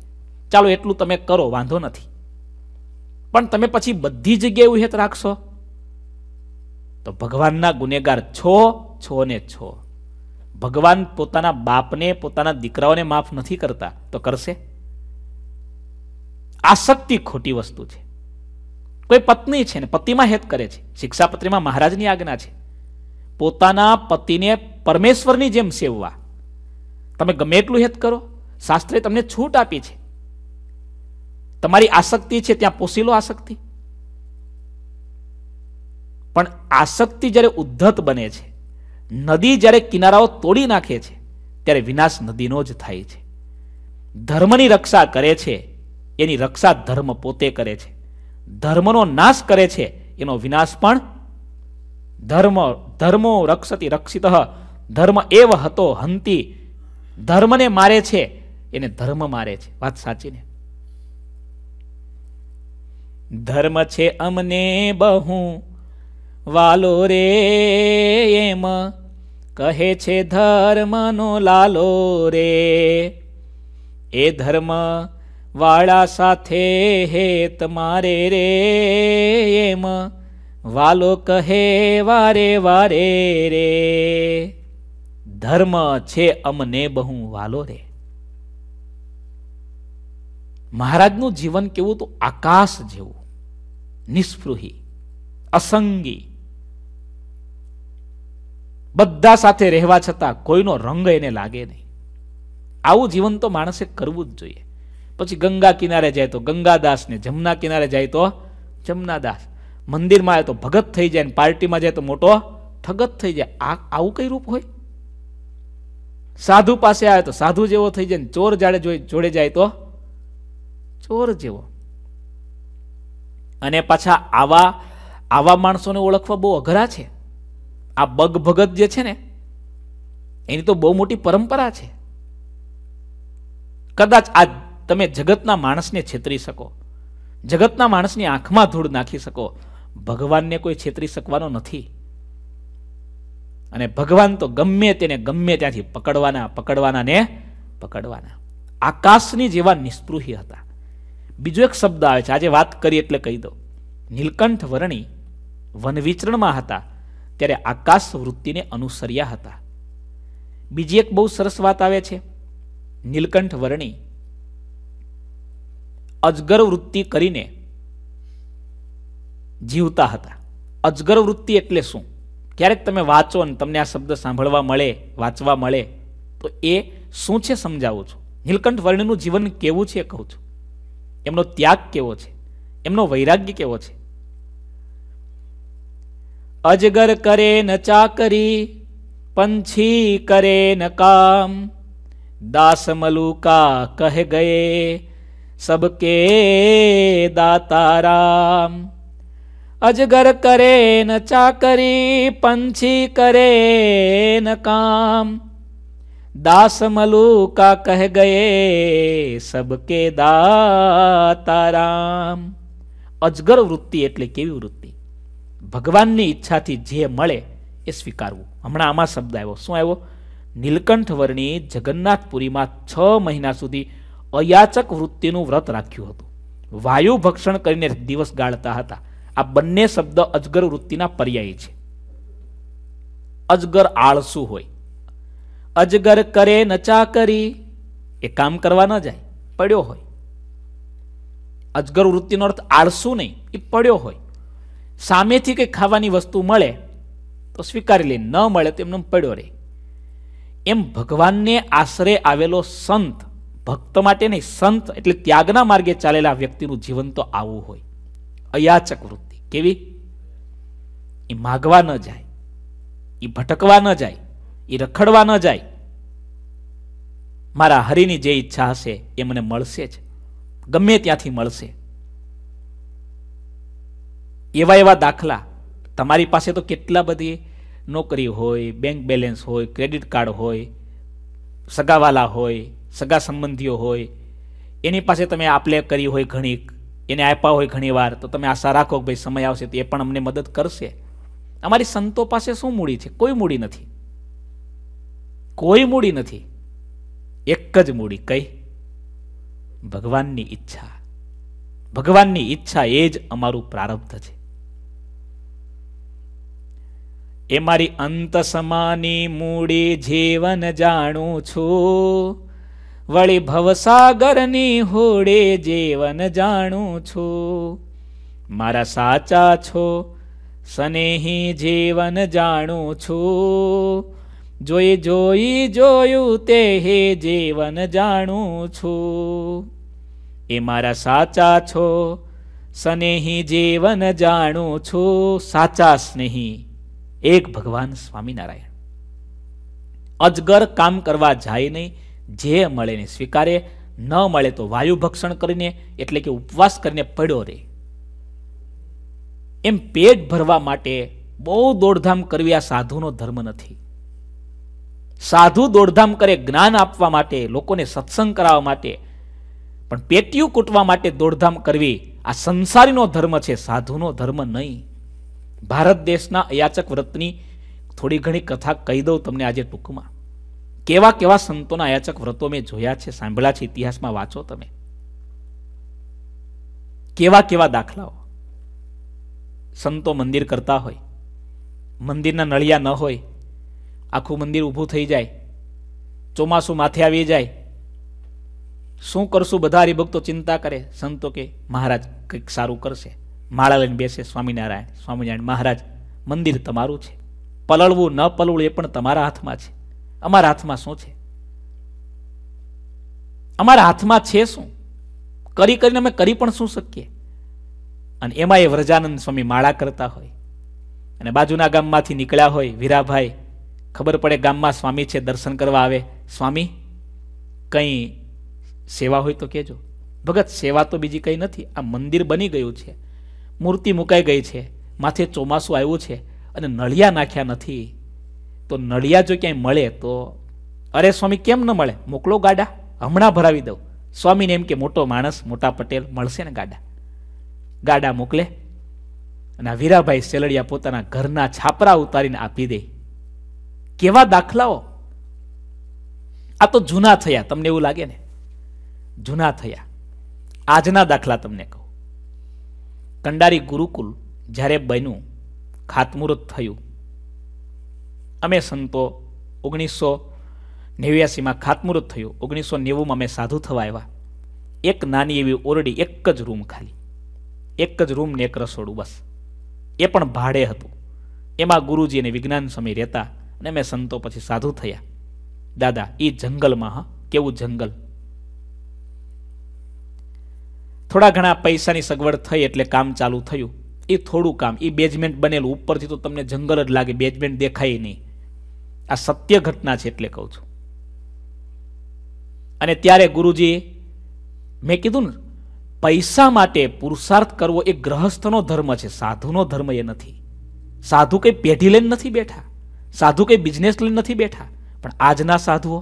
ચાલો એટલું તમે કરો વાંધો નથી પણ તમે પછી બધી જગ્યાએ એવું હેત રાખશો તો ભગવાનના ગુનેગાર છો છો ને છો ભગવાન પોતાના બાપને પોતાના દીકરાઓને માફ નથી કરતા તો કરશે આસક્તિ ખોટી વસ્તુ છે કોઈ પત્ની છે ને પતિમાં હેત કરે છે શિક્ષા પત્રીમાં મહારાજની આજ્ઞા છે પોતાના પતિને પરમેશ્વરની જેમ સેવવા તમે ગમે એટલું હેત કરો શાસ્ત્રે તમને છૂટ આપી છે તમારી આસક્તિ છે ત્યાં પોસી લો આસક્તિ પણ આસક્તિ જ્યારે ઉદ્ધત બને છે નદી જ્યારે કિનારાઓ તોડી નાખે છે ત્યારે વિનાશ નદીનો જ થાય છે ધર્મની રક્ષા કરે છે એની રક્ષા ધર્મ પોતે કરે છે ધર્મનો નાશ કરે છે એનો વિનાશ પણ ધર્મ ધર્મો રક્ષતી રક્ષિત ધર્મ એવ હતો હંતી ધર્મને મારે છે એને ધર્મ મારે છે વાત સાચીને ધર્મ છે અમને બહુ વાલો રે એમ કહે છે ધર્મનો લાલો રે એ ધર્મ વાળા સાથે હે તમારે રે એમ વાલો કહે વારે વારે રે ધર્મ છે અમને બહુ વાલો રે મહારાજનું જીવન કેવું તો આકાશ જેવું નિસ્પૃહી અસંગી બધા સાથે રહેવા છતાં કોઈનો રંગ એને લાગે નહીં આવું જીવન તો માણસે કરવું જ જોઈએ પછી ગંગા કિનારે જાય તો ગંગાદાસને જમના કિનારે જાય તો જમનાદાસ મંદિરમાં આવે તો ભગત થઈ જાય ને પાર્ટીમાં જાય તો મોટો ઠગત થઈ જાય આ આવું કઈ રૂપ હોય સાધુ પાસે આવે તો સાધુ જેવો થઈ જાય ને ચોર જાડે જોડે જાય તો ચોર જેવો અને પાછા આવા આવા માણસોને ઓળખવા બહુ અઘરા છે આ બગ ભગત જે છે ને એની તો બહુ મોટી પરંપરા છે કદાચ આ તમે જગતના માણસને છેતરી શકો જગતના માણસની આંખમાં ધૂળ નાખી શકો ભગવાનને કોઈ છેતરી શકવાનો નથી અને ભગવાન તો ગમે તેને ગમે ત્યાંથી પકડવાના પકડવાના ને પકડવાના આકાશની જેવા નિસ્પૃહી હતા બીજો એક શબ્દ આવે છે આજે વાત કરી એટલે કહી દો નીલકંઠ વર્ણી વનવિચરણમાં હતા ત્યારે આકાશ વૃત્તિને અનુસર્યા હતા બીજી એક બહુ સરસ વાત આવે છે નીલકંઠ વર્ણી અજગર વૃત્તિ કરીને જીવતા હતા અજગર વૃત્તિ એટલે શું ક્યારેક તમે વાંચો અને તમને આ શબ્દ સાંભળવા મળે વાંચવા મળે તો એ શું છે સમજાવું છું નીલકંઠ વર્ણનું જીવન કેવું છે કહું છું એમનો ત્યાગ કેવો છે એમનો વૈરાગ્ય કેવો છે अजगर करे न चाकरी पंछी करे न काम दास मलुका कह गए सबके दाता राम अजगर करे न चाकरी पंछी करे न काम दास मलुका कह गए सबके दाता राम अजगर वृत्ति एटले કેવી वृत्ति ભગવાનની ઈચ્છાથી જે મળે એ સ્વીકારવું હમણાં આમાં શબ્દ આવ્યો શું આવ્યો નીલકંઠ વર્ણી જગન્નાથપુરીમાં છ મહિના સુધી અયાચક વૃત્તિનું વ્રત રાખ્યું હતું વાયુ ભક્ષણ કરીને દિવસ ગાળતા હતા આ બંને શબ્દ અજગર વૃત્તિના પર્યાય છે અજગર આળસુ હોય અજગર કરે નચા કરી એ કામ કરવા ન જાય પડ્યો હોય અજગર વૃત્તિનો અર્થ આળસુ નહીં એ પડ્યો હોય સામેથી કંઈ ખાવાની વસ્તુ મળે તો સ્વીકારી લે ન મળે તો એમને પડ્યો રહે એમ ભગવાનને આશરે આવેલો સંત ભક્ત માટે નહીં સંત એટલે ત્યાગના માર્ગે ચાલેલા વ્યક્તિનું જીવન તો આવું હોય અયાચક વૃત્તિ કેવી એ માગવા ન જાય એ ભટકવા ન જાય એ રખડવા ન જાય મારા હરિની જે ઈચ્છા હશે એ મને મળશે જ ગમે ત્યાંથી મળશે એવા એવા દાખલા તમારી પાસે તો કેટલા બધી નોકરી હોય બેંક બેલેન્સ હોય ક્રેડિટ કાર્ડ હોય સગાવાલા હોય સગા સંબંધીઓ હોય એની પાસે તમે આપલે કરી હોય ઘણી એને આપ્યા હોય ઘણીવાર તો તમે આશા રાખો કે ભાઈ સમય આવશે તો એ પણ અમને મદદ કરશે અમારી સંતો પાસે શું મૂડી છે કોઈ મૂડી નથી કોઈ મૂડી નથી એક જ મૂડી કઈ ભગવાનની ઈચ્છા ભગવાનની ઈચ્છા એ જ અમારું પ્રારબ્ધ છે એ મારી અંત સમાની મૂડી જીવન જાણું છું વળી ભવસાગરની હોડે જીવન જાણું છું મારા સાચા છો સનેહી જીવન જાણું છું જોઈ જોઈ જોયું તે હે જીવન જાણું છું એ મારા સાચા છો સનેહી જીવન જાણું છું સાચા સ્નેહી એક ભગવાન સ્વામિનારાયણ અજગર કામ કરવા જાય નહીં જે મળે ને સ્વીકારે ન મળે તો વાયુ ભક્ષણ કરીને એટલે કે ઉપવાસ કરીને પડ્યો રહે એમ પેટ ભરવા માટે બહુ દોડધામ કરવી આ સાધુનો ધર્મ નથી સાધુ દોડધામ કરે જ્ઞાન આપવા માટે લોકોને સત્સંગ કરાવવા માટે પણ પેટિયું કૂટવા માટે દોડધામ કરવી આ સંસારીનો ધર્મ છે સાધુનો ધર્મ નહીં ભારત દેશના અયાચક વ્રતની થોડી ઘણી કથા કહી દઉં તમને આજે ટૂંકમાં કેવા કેવા સંતોના અયાચક વ્રતો મેં જોયા છે સાંભળ્યા છે ઇતિહાસમાં વાંચો તમે કેવા કેવા દાખલાઓ સંતો મંદિર કરતા હોય મંદિરના નળિયા ન હોય આખું મંદિર ઊભું થઈ જાય ચોમાસું માથે આવી જાય શું કરશું બધા હરિભક્તો ચિંતા કરે સંતો કે મહારાજ કંઈક સારું કરશે માળા લઈને બેસે સ્વામિનારાયણ સ્વામિનારાયણ મહારાજ મંદિર તમારું છે પલળવું ન પલળવું એ પણ તમારા હાથમાં છે અમારા હાથમાં શું છે અમારા હાથમાં છે શું કરી કરીને અમે કરી પણ શું શકીએ અને એમાં એ વ્રજાનંદ સ્વામી માળા કરતા હોય અને બાજુના ગામમાંથી નીકળ્યા હોય વીરાભાઈ ખબર પડે ગામમાં સ્વામી છે દર્શન કરવા આવે સ્વામી કંઈ સેવા હોય તો કહેજો ભગત સેવા તો બીજી કંઈ નથી આ મંદિર બની ગયું છે મૂર્તિ મુકાઈ ગઈ છે માથે ચોમાસું આવ્યું છે અને નળિયા નાખ્યા નથી તો નળિયા જો ક્યાંય મળે તો અરે સ્વામી કેમ ન મળે મોકલો ગાડા હમણાં ભરાવી દઉં સ્વામીને એમ કે મોટો માણસ મોટા પટેલ મળશે ને ગાડા ગાડા મોકલે અને વીરાભાઈ સેલડિયા પોતાના ઘરના છાપરા ઉતારીને આપી દે કેવા દાખલાઓ આ તો જૂના થયા તમને એવું લાગે ને જૂના થયા આજના દાખલા તમને કહો કંડારી ગુરુકુલ જ્યારે બન્યું ખાતમુહૂર્ત થયું અમે સંતો ઓગણીસો નેવ્યાસીમાં ખાતમુહૂર્ત થયું ઓગણીસો નેવુંમાં અમે સાધુ થવા આવ્યા એક નાની એવી ઓરડી એક જ રૂમ ખાલી એક જ રૂમ ને એક રસોડું બસ એ પણ ભાડે હતું એમાં ગુરુજી અને વિજ્ઞાન સમય રહેતા અને મેં સંતો પછી સાધુ થયા દાદા એ જંગલમાં હા કેવું જંગલ થોડા ઘણા પૈસાની સગવડ થઈ એટલે કામ ચાલુ થયું એ થોડું કામ એ બેઝમેન્ટ બનેલું ઉપરથી તો તમને જંગલ જ લાગે બેઝમેન્ટ દેખાય નહીં આ સત્ય ઘટના છે એટલે કહું છું અને ત્યારે ગુરુજી મેં કીધું ને પૈસા માટે પુરુષાર્થ કરવો એ ગ્રહસ્થનો ધર્મ છે સાધુનો ધર્મ એ નથી સાધુ કંઈ પેઢી લઈને નથી બેઠા સાધુ કંઈ બિઝનેસ લઈને નથી બેઠા પણ આજના સાધુઓ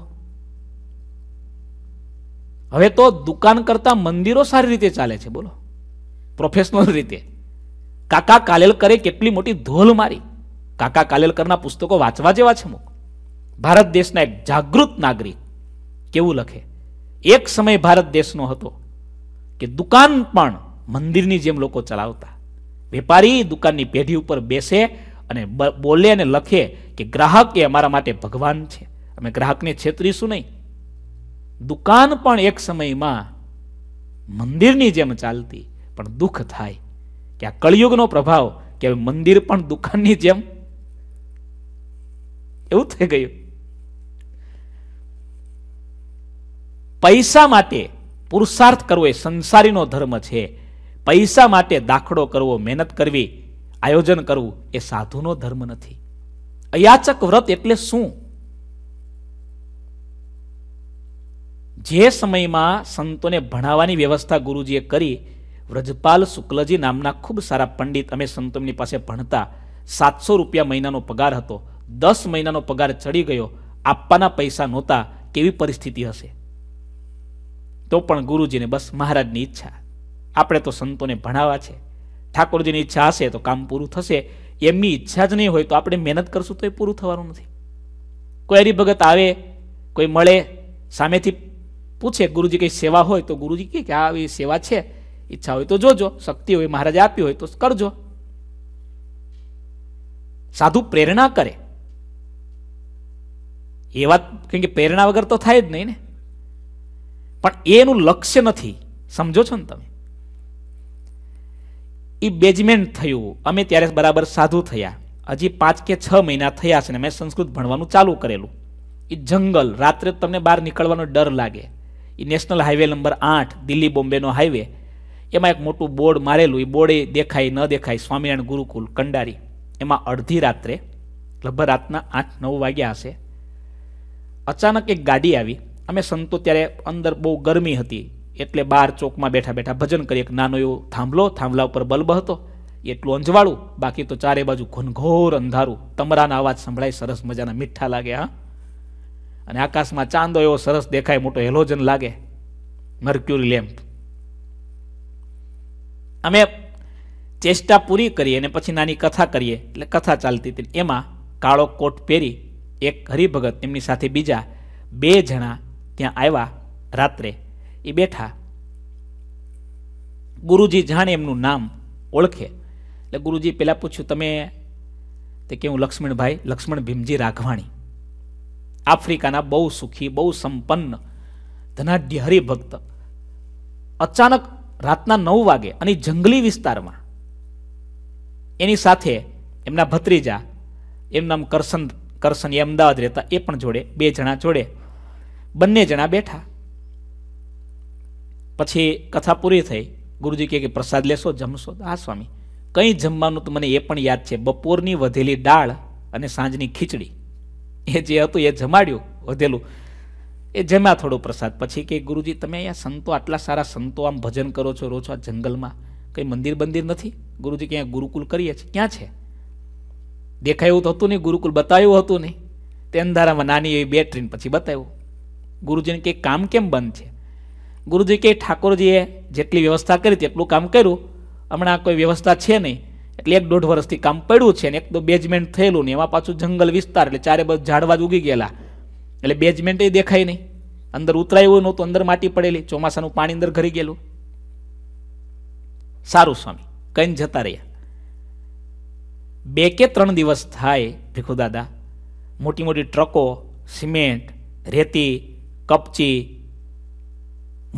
હવે તો દુકાન કરતાં મંદિરો સારી રીતે ચાલે છે બોલો પ્રોફેશનલ રીતે કાકા કાલેલકરે કેટલી મોટી ધોલ મારી કાકા કાલેલકરના પુસ્તકો વાંચવા જેવા છે મુક ભારત દેશના એક જાગૃત નાગરિક કેવું લખે એક સમય ભારત દેશનો હતો કે દુકાન પણ મંદિરની જેમ લોકો ચલાવતા વેપારી દુકાનની પેઢી ઉપર બેસે અને બોલે અને લખે કે ગ્રાહક એ અમારા માટે ભગવાન છે અમે ગ્રાહકને છેતરીશું નહીં દુકાન પણ એક સમયમાં મંદિરની જેમ ચાલતી પણ દુઃખ થાય કે આ કળિયુગનો પ્રભાવ કે મંદિર પણ દુકાનની જેમ એવું થઈ ગયું પૈસા માટે પુરુષાર્થ કરવો એ સંસારીનો ધર્મ છે પૈસા માટે દાખલો કરવો મહેનત કરવી આયોજન કરવું એ સાધુનો ધર્મ નથી અયાચક વ્રત એટલે શું જે સમયમાં સંતોને ભણાવવાની વ્યવસ્થા ગુરુજીએ કરી વ્રજપાલ શુક્લજી નામના ખૂબ સારા પંડિત અમે સંતોની પાસે ભણતા સાતસો રૂપિયા મહિનાનો પગાર હતો દસ મહિનાનો પગાર ચડી ગયો આપવાના પૈસા નહોતા કેવી પરિસ્થિતિ હશે તો પણ ગુરુજીને બસ મહારાજની ઈચ્છા આપણે તો સંતોને ભણાવવા છે ઠાકોરજીની ઈચ્છા હશે તો કામ પૂરું થશે એમની ઈચ્છા જ નહીં હોય તો આપણે મહેનત કરશું તો એ પૂરું થવાનું નથી કોઈ હરિભગત આવે કોઈ મળે સામેથી પૂછે ગુરુજી કંઈ સેવા હોય તો ગુરુજી કે આ સેવા છે ઈચ્છા હોય તો જોજો શક્તિ હોય મહારાજે આપી હોય તો કરજો સાધુ પ્રેરણા કરે એ વાત કેમ કે પ્રેરણા વગર તો થાય જ નહીં ને પણ એનું લક્ષ્ય નથી સમજો છો ને તમે એ બેજમેન્ટ થયું અમે ત્યારે બરાબર સાધુ થયા હજી પાંચ કે છ મહિના થયા છે ને મેં સંસ્કૃત ભણવાનું ચાલુ કરેલું એ જંગલ રાત્રે તમને બહાર નીકળવાનો ડર લાગે એ નેશનલ હાઈવે નંબર આઠ દિલ્હી બોમ્બેનો હાઈવે એમાં એક મોટું બોર્ડ મારેલું એ બોર્ડે દેખાય ન દેખાય સ્વામિનારાયણ ગુરુકુલ કંડારી એમાં અડધી રાત્રે લગભગ રાતના આઠ નવ વાગ્યા હશે અચાનક એક ગાડી આવી અમે સંતો ત્યારે અંદર બહુ ગરમી હતી એટલે બાર ચોકમાં બેઠા બેઠા ભજન કરી એક નાનો એવો થાંભલો થાંભલા ઉપર બલ્બ હતો એટલું અંજવાળું બાકી તો ચારે બાજુ ઘનઘોર અંધારું તમારાના અવાજ સંભળાય સરસ મજાના મીઠા લાગે હા અને આકાશમાં ચાંદો એવો સરસ દેખાય મોટો હેલોજન લાગે મર્ક્યુરી લેમ્પ અમે ચેષ્ટા પૂરી કરીએ અને પછી નાની કથા કરીએ એટલે કથા ચાલતી હતી એમાં કાળો કોટ પહેરી એક હરિભગત એમની સાથે બીજા બે જણા ત્યાં આવ્યા રાત્રે એ બેઠા ગુરુજી જાણે એમનું નામ ઓળખે એટલે ગુરુજી પહેલાં પૂછ્યું તમે તે કે હું લક્ષ્મણભાઈ લક્ષ્મણ ભીમજી રાઘવાણી આફ્રિકાના બહુ સુખી બહુ સંપન્ન ધનાઢ્ય હરિભક્ત અચાનક રાતના નવ વાગે અને જંગલી વિસ્તારમાં એની સાથે એમના ભત્રીજા એમ નામ કરસન કરસન એ અમદાવાદ રહેતા એ પણ જોડે બે જણા જોડે બંને જણા બેઠા પછી કથા પૂરી થઈ ગુરુજી કહે કે પ્રસાદ લેશો જમશો હા સ્વામી કંઈ જમવાનું તો મને એ પણ યાદ છે બપોરની વધેલી દાળ અને સાંજની ખીચડી એ જે હતું એ જમાડ્યું વધેલું એ જમ્યા થોડો પ્રસાદ પછી કે ગુરુજી તમે અહીંયા સંતો આટલા સારા સંતો આમ ભજન કરો છો રો છો આ જંગલમાં કંઈ મંદિર બંદિર નથી ગુરુજી ક્યાં ગુરુકુલ કરીએ છીએ ક્યાં છે દેખાયું તો હતું નહીં ગુરુકુલ બતાવ્યું હતું નહીં તે અંધારામાં નાની એવી બે ટ્રેન પછી બતાવ્યું ગુરુજીને કે કામ કેમ બંધ છે ગુરુજી કે ઠાકોરજીએ જેટલી વ્યવસ્થા કરી તેટલું કામ કર્યું હમણાં કોઈ વ્યવસ્થા છે નહીં એટલે એક દોઢ વર્ષથી કામ પડ્યું છે ને એક તો બેઝમેન્ટ થયેલું ને એમાં પાછું જંગલ વિસ્તાર એટલે ચારે બધું ઝાડવા જ ઉગી ગયેલા એટલે બેઝમેન્ટ એ દેખાય નહીં અંદર ઉતરાયું નહોતું અંદર માટી પડેલી ચોમાસાનું પાણી અંદર ઘરી ગયેલું સારું સ્વામી કહીને જતા રહ્યા બે કે ત્રણ દિવસ થાય ભીખુ દાદા મોટી મોટી ટ્રકો સિમેન્ટ રેતી કપચી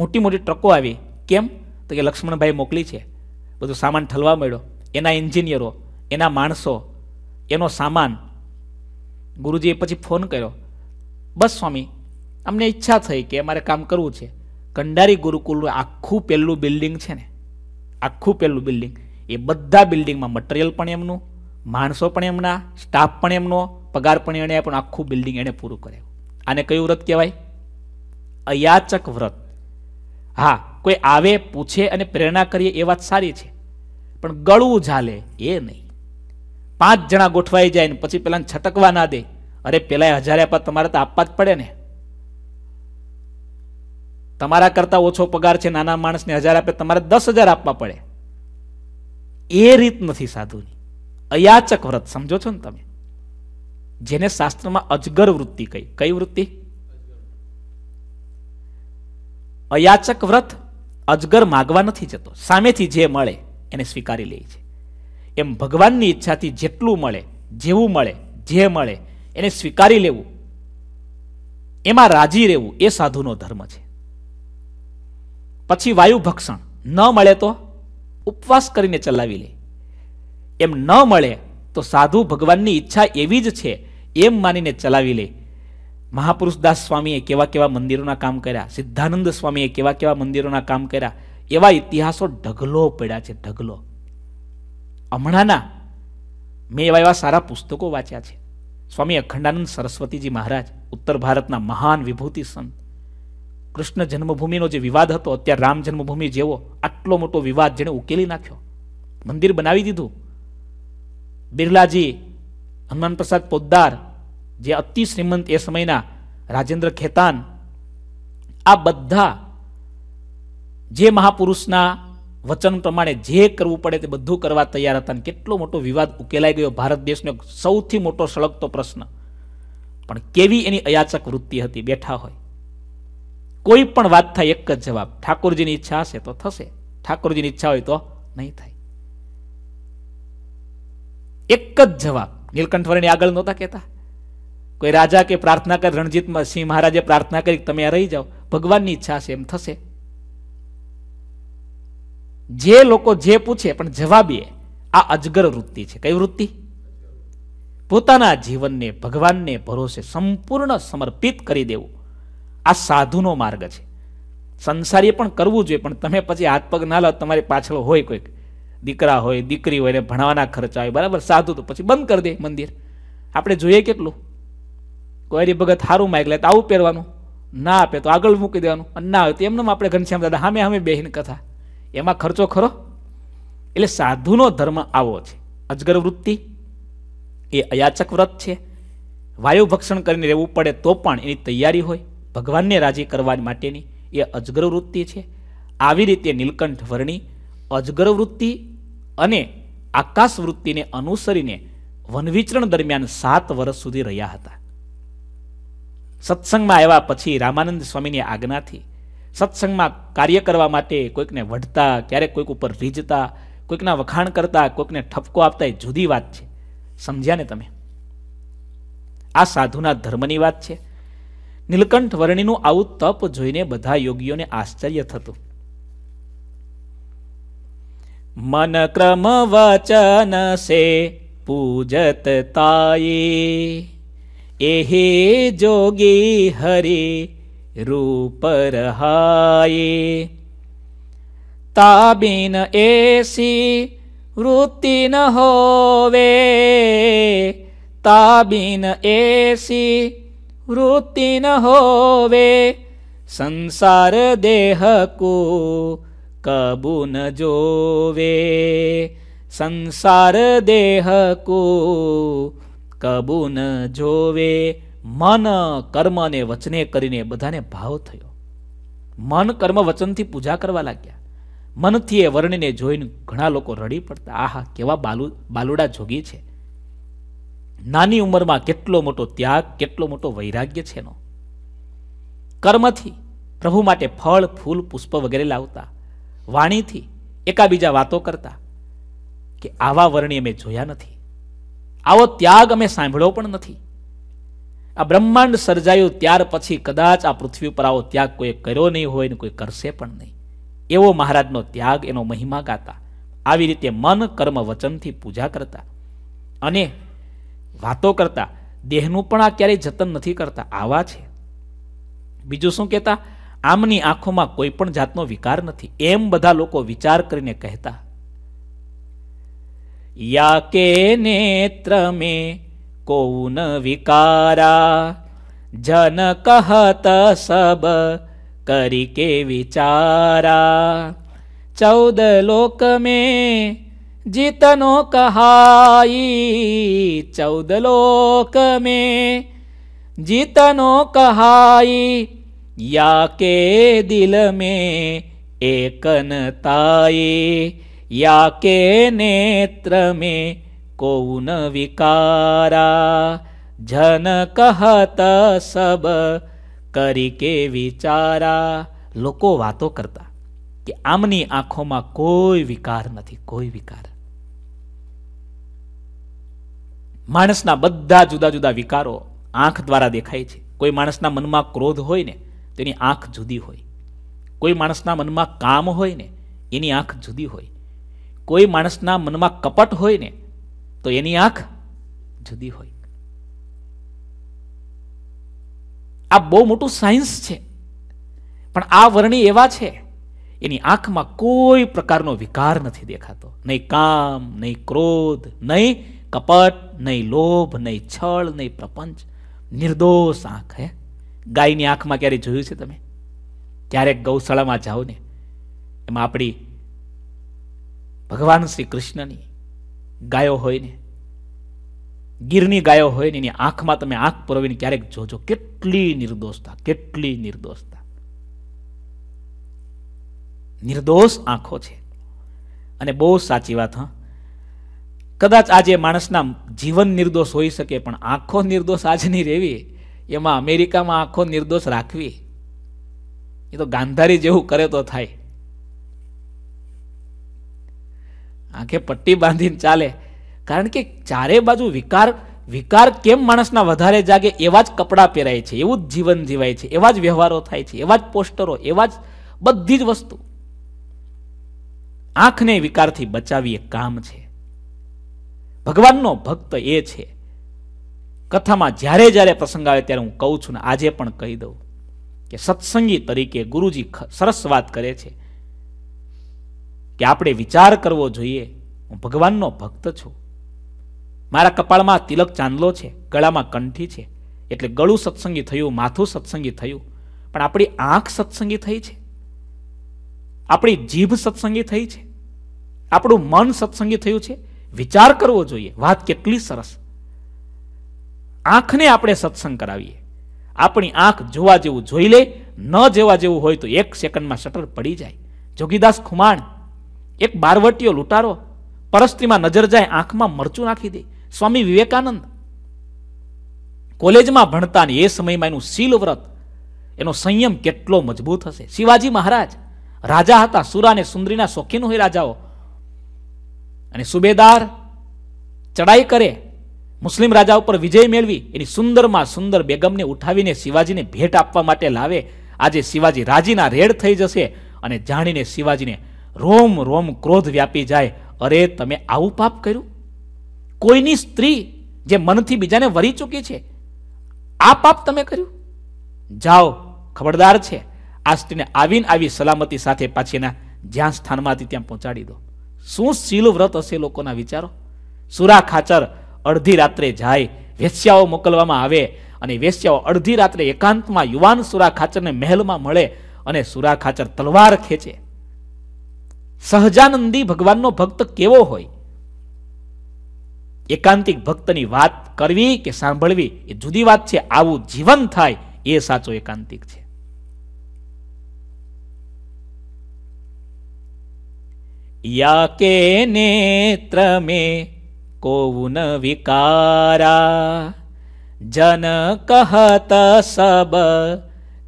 મોટી મોટી ટ્રકો આવી કેમ તો કે લક્ષ્મણભાઈ મોકલી છે બધું સામાન ઠલવા મળ્યો એના એન્જિનિયરો એના માણસો એનો સામાન ગુરુજીએ પછી ફોન કર્યો બસ સ્વામી અમને ઈચ્છા થઈ કે અમારે કામ કરવું છે કંડારી ગુરુકુલનું આખું પહેલું બિલ્ડિંગ છે ને આખું પહેલું બિલ્ડિંગ એ બધા બિલ્ડિંગમાં મટીરિયલ પણ એમનું માણસો પણ એમના સ્ટાફ પણ એમનો પગાર પણ એણે પણ આખું બિલ્ડિંગ એણે પૂરું કર્યું આને કયું વ્રત કહેવાય અયાચક વ્રત હા કોઈ આવે પૂછે અને પ્રેરણા કરીએ એ વાત સારી છે પણ ગળું ઝાલે એ નહીં પાંચ જણા ગોઠવાઈ જાય ને પછી પેલાને છટકવા ના દે અરે પેલા હજારે આપવા તમારે તો આપવા જ પડે ને તમારા કરતા ઓછો પગાર છે નાના માણસને હજાર આપે તમારે દસ હજાર આપવા પડે એ રીત નથી સાધુની અયાચક વ્રત સમજો છો ને તમે જેને શાસ્ત્રમાં અજગર વૃત્તિ કહી કઈ વૃત્તિ અયાચક વ્રત અજગર માગવા નથી જતો સામેથી જે મળે એને સ્વીકારી લે છે એમ ભગવાનની ઈચ્છાથી જેટલું મળે જેવું મળે જે મળે એને સ્વીકારી લેવું એમાં રાજી રહેવું એ સાધુનો ધર્મ છે પછી વાયુ ભક્ષણ ન મળે તો ઉપવાસ કરીને ચલાવી લે એમ ન મળે તો સાધુ ભગવાનની ઈચ્છા એવી જ છે એમ માનીને ચલાવી લે મહાપુરુષદાસ સ્વામીએ કેવા કેવા મંદિરોના કામ કર્યા સિદ્ધાનંદ સ્વામીએ કેવા કેવા મંદિરોના કામ કર્યા એવા ઇતિહાસો ઢગલો પડ્યા છે ઢગલો હમણાંના મેં એવા એવા સારા પુસ્તકો વાંચ્યા છે સ્વામી અખંડાનંદ સરસ્વતીજી મહારાજ ઉત્તર ભારતના મહાન વિભૂતિ સંત કૃષ્ણ જન્મભૂમિનો જે વિવાદ હતો અત્યારે રામ જન્મભૂમિ જેવો આટલો મોટો વિવાદ જેણે ઉકેલી નાખ્યો મંદિર બનાવી દીધું બિરલાજી હનુમાન પ્રસાદ પોદ્દાર જે અતિ શ્રીમંત એ સમયના રાજેન્દ્ર ખેતાન આ બધા જે મહાપુરુષના વચન પ્રમાણે જે કરવું પડે તે બધું કરવા તૈયાર હતા અને કેટલો મોટો વિવાદ ઉકેલાઈ ગયો ભારત દેશનો સૌથી મોટો સળગતો પ્રશ્ન પણ કેવી એની અયાચક વૃત્તિ હતી બેઠા હોય કોઈ પણ વાત થાય એક જ જવાબ ઠાકોરજીની ઈચ્છા હશે તો થશે ઠાકોરજીની ઈચ્છા હોય તો નહીં થાય એક જ જવાબ નીલકંઠવરની આગળ નહોતા કહેતા કોઈ રાજા કે પ્રાર્થના કરી રણજીતમાં સિંહ મહારાજે પ્રાર્થના કરી તમે આ રહી જાઓ ભગવાનની ઈચ્છા છે એમ થશે જે લોકો જે પૂછે પણ જવાબ આ અજગર વૃત્તિ છે કઈ વૃત્તિ પોતાના જીવનને ભગવાનને ભરોસે સંપૂર્ણ સમર્પિત કરી દેવું આ સાધુનો માર્ગ છે સંસારીએ પણ કરવું જોઈએ પણ તમે પછી હાથ પગ ના લો તમારી પાછળ હોય કોઈક દીકરા હોય દીકરી હોય ને ભણાવવાના ખર્ચા હોય બરાબર સાધુ તો પછી બંધ કરી દે મંદિર આપણે જોઈએ કેટલું કોઈ ભગત સારું માગ લે તો આવું પહેરવાનું ના આપે તો આગળ મૂકી દેવાનું અને ના હોય તો એમને આપણે ઘનશ્યામ દાદા હામે હામે બેહીને કથા એમાં ખર્ચો ખરો એટલે સાધુનો ધર્મ આવો છે અજગર વૃત્તિ એ અયાચક વ્રત છે વાયુ ભક્ષણ કરીને રહેવું પડે તો પણ એની તૈયારી હોય ભગવાનને રાજી કરવા માટેની એ અજગર વૃત્તિ છે આવી રીતે નીલકંઠ વર્ણી અજગર વૃત્તિ અને આકાશ વૃત્તિને અનુસરીને વનવિચરણ દરમિયાન સાત વર્ષ સુધી રહ્યા હતા સત્સંગમાં આવ્યા પછી રામાનંદ સ્વામીની આજ્ઞાથી સત્સંગમાં કાર્ય કરવા માટે કોઈકને વઢતા ક્યારેક કોઈક ઉપર રીઝતા કોઈકના વખાણ કરતા કોઈકને ઠપકો આપતા એ જુદી વાત છે સમજ્યા ને તમે આ સાધુના ધર્મની વાત છે નીલકંઠ વર્ણીનું આવું તપ જોઈને બધા યોગીઓને આશ્ચર્ય થતું મન ક્રમ વચન સે પૂજત તાયે એહે જોગી હરી રૂપ રહાયે તાબિન એસી વૃત્તિ ન હોવે તાબિન એસી વૃત્તિ ન હોવે સંસાર દેહ કો કબુ ન જોવે સંસાર દેહ કો કબુ ન જોવે મન કર્મ અને વચને કરીને બધાને ભાવ થયો મન કર્મ વચનથી પૂજા કરવા લાગ્યા મનથી એ વર્ણીને જોઈને ઘણા લોકો રડી પડતા આહા કેવા બાલુ બાલુડા જોગી છે નાની ઉંમરમાં કેટલો મોટો ત્યાગ કેટલો મોટો વૈરાગ્ય છે એનો કર્મથી પ્રભુ માટે ફળ ફૂલ પુષ્પ વગેરે લાવતા વાણીથી એકાબીજા વાતો કરતા કે આવા વર્ણિ અમે જોયા નથી આવો ત્યાગ અમે સાંભળ્યો પણ નથી આ બ્રહ્માંડ સર્જાયું ત્યાર પછી કદાચ આ પૃથ્વી પર આવો ત્યાગ કોઈ કર્યો નહીં હોય ને કોઈ કરશે પણ નહીં એવો મહારાજનો ત્યાગ એનો મહિમા ગાતા આવી રીતે મન કર્મ વચનથી પૂજા કરતા અને વાતો કરતા દેહનું પણ આ ક્યારેય જતન નથી કરતા આવા છે બીજું શું કહેતા આમની આંખોમાં કોઈ પણ જાતનો વિકાર નથી એમ બધા લોકો વિચાર કરીને કહેતા યા કે નેત્ર મેં कौन विकारा जन कहत सब करिके विचारा लोक लोक में जीतनो चौद लोक मे में कहाय या के दिल में एकताय या के नेत्र में કોન વિકારા જન કહત સબ કરી કે વિચારા લોકો વાતો કરતા કે આમની આંખોમાં કોઈ વિકાર નથી કોઈ વિકાર માણસના બધા જુદા જુદા વિકારો આંખ દ્વારા દેખાય છે કોઈ માણસના મનમાં ક્રોધ હોય ને તેની આંખ જુદી હોય કોઈ માણસના મનમાં કામ હોય ને એની આંખ જુદી હોય કોઈ માણસના મનમાં કપટ હોય ને તો એની આંખ જુદી હોય આ બહુ મોટું સાયન્સ છે પણ આ વર્ણી એવા છે એની આંખમાં કોઈ પ્રકારનો વિકાર નથી દેખાતો નહીં કામ નહીં ક્રોધ નહીં કપટ નહીં લોભ નહીં છળ નહીં પ્રપંચ નિર્દોષ આંખ હે ગાયની આંખમાં ક્યારેય જોયું છે તમે ક્યારેક ગૌશાળામાં જાઓ ને એમાં આપણી ભગવાન શ્રી કૃષ્ણની ગાયો હોય ને ગીરની ગાયો હોય ને એની આંખમાં તમે આંખ પરોવીને ક્યારેક જોજો કેટલી નિર્દોષતા કેટલી નિર્દોષતા નિર્દોષ આંખો છે અને બહુ સાચી વાત હા કદાચ આજે માણસના જીવન નિર્દોષ હોઈ શકે પણ આંખો નિર્દોષ આજની રહેવી એમાં અમેરિકામાં આંખો નિર્દોષ રાખવી એ તો ગાંધારી જેવું કરે તો થાય આંખે પટ્ટી બાંધીને ચાલે કારણ કે ચારે બાજુ વિકાર વિકાર કેમ માણસના વધારે જાગે એવા જ કપડાં પહેરાય છે એવું જ જીવન જીવાય છે એવા જ વ્યવહારો થાય છે એવા જ પોસ્ટરો એવા જ બધી જ વસ્તુ આંખને વિકારથી બચાવી એ કામ છે ભગવાનનો ભક્ત એ છે કથામાં જ્યારે જ્યારે પ્રસંગ આવે ત્યારે હું કહું છું ને આજે પણ કહી દઉં કે સત્સંગી તરીકે ગુરુજી સરસ વાત કરે છે કે આપણે વિચાર કરવો જોઈએ હું ભગવાનનો ભક્ત છું મારા કપાળમાં તિલક ચાંદલો છે ગળામાં કંઠી છે એટલે ગળું સત્સંગી થયું માથું સત્સંગી થયું પણ આપણી આંખ સત્સંગી થઈ છે આપણી જીભ સત્સંગી થઈ છે આપણું મન સત્સંગી થયું છે વિચાર કરવો જોઈએ વાત કેટલી સરસ આંખને આપણે સત્સંગ કરાવીએ આપણી આંખ જોવા જેવું જોઈ લે ન જેવા જેવું હોય તો એક સેકન્ડમાં શટર પડી જાય જોગીદાસ ખુમાણ એક બારવટીયો લૂંટારો પરસ્ત્રીમાં નજર જાય આંખમાં મરચું નાખી દે સ્વામી વિવેકાનંદ કોલેજમાં ભણતા એ સમયમાં એનું શીલ વ્રત એનો સંયમ કેટલો મજબૂત હશે શિવાજી મહારાજ રાજા હતા સુરા અને સુંદરીના શોખીન હોય રાજાઓ અને સુબેદાર ચડાઈ કરે મુસ્લિમ રાજા ઉપર વિજય મેળવી એની સુંદરમાં સુંદર બેગમને ઉઠાવીને શિવાજીને ભેટ આપવા માટે લાવે આજે શિવાજી રાજીના રેડ થઈ જશે અને જાણીને શિવાજીને રોમ રોમ ક્રોધ વ્યાપી જાય અરે તમે આવું પાપ કર્યું કોઈની સ્ત્રી જે મનથી બીજાને વરી ચૂકી છે આ પાપ તમે કર્યું જાઓ ખબરદાર છે આ સ્ત્રીને આવીને આવી સલામતી સાથે પાછીના જ્યાં સ્થાનમાંથી ત્યાં પહોંચાડી દો શું શીલ વ્રત હશે લોકોના વિચારો સુરા ખાચર અડધી રાત્રે જાય વેશ્યાઓ મોકલવામાં આવે અને વેશ્યાઓ અડધી રાત્રે એકાંતમાં યુવાન સુરા ખાચરને મહેલમાં મળે અને સુરા ખાચર તલવાર ખેંચે સહજાનંદી ભગવાનનો ભક્ત કેવો હોય એકાંતિક ભક્તની વાત કરવી કે સાંભળવી એ જુદી વાત છે આવું જીવન થાય એ સાચો એકાંતિક છે યા કે નેત્ર મે કોન વિકારા જન કહત સબ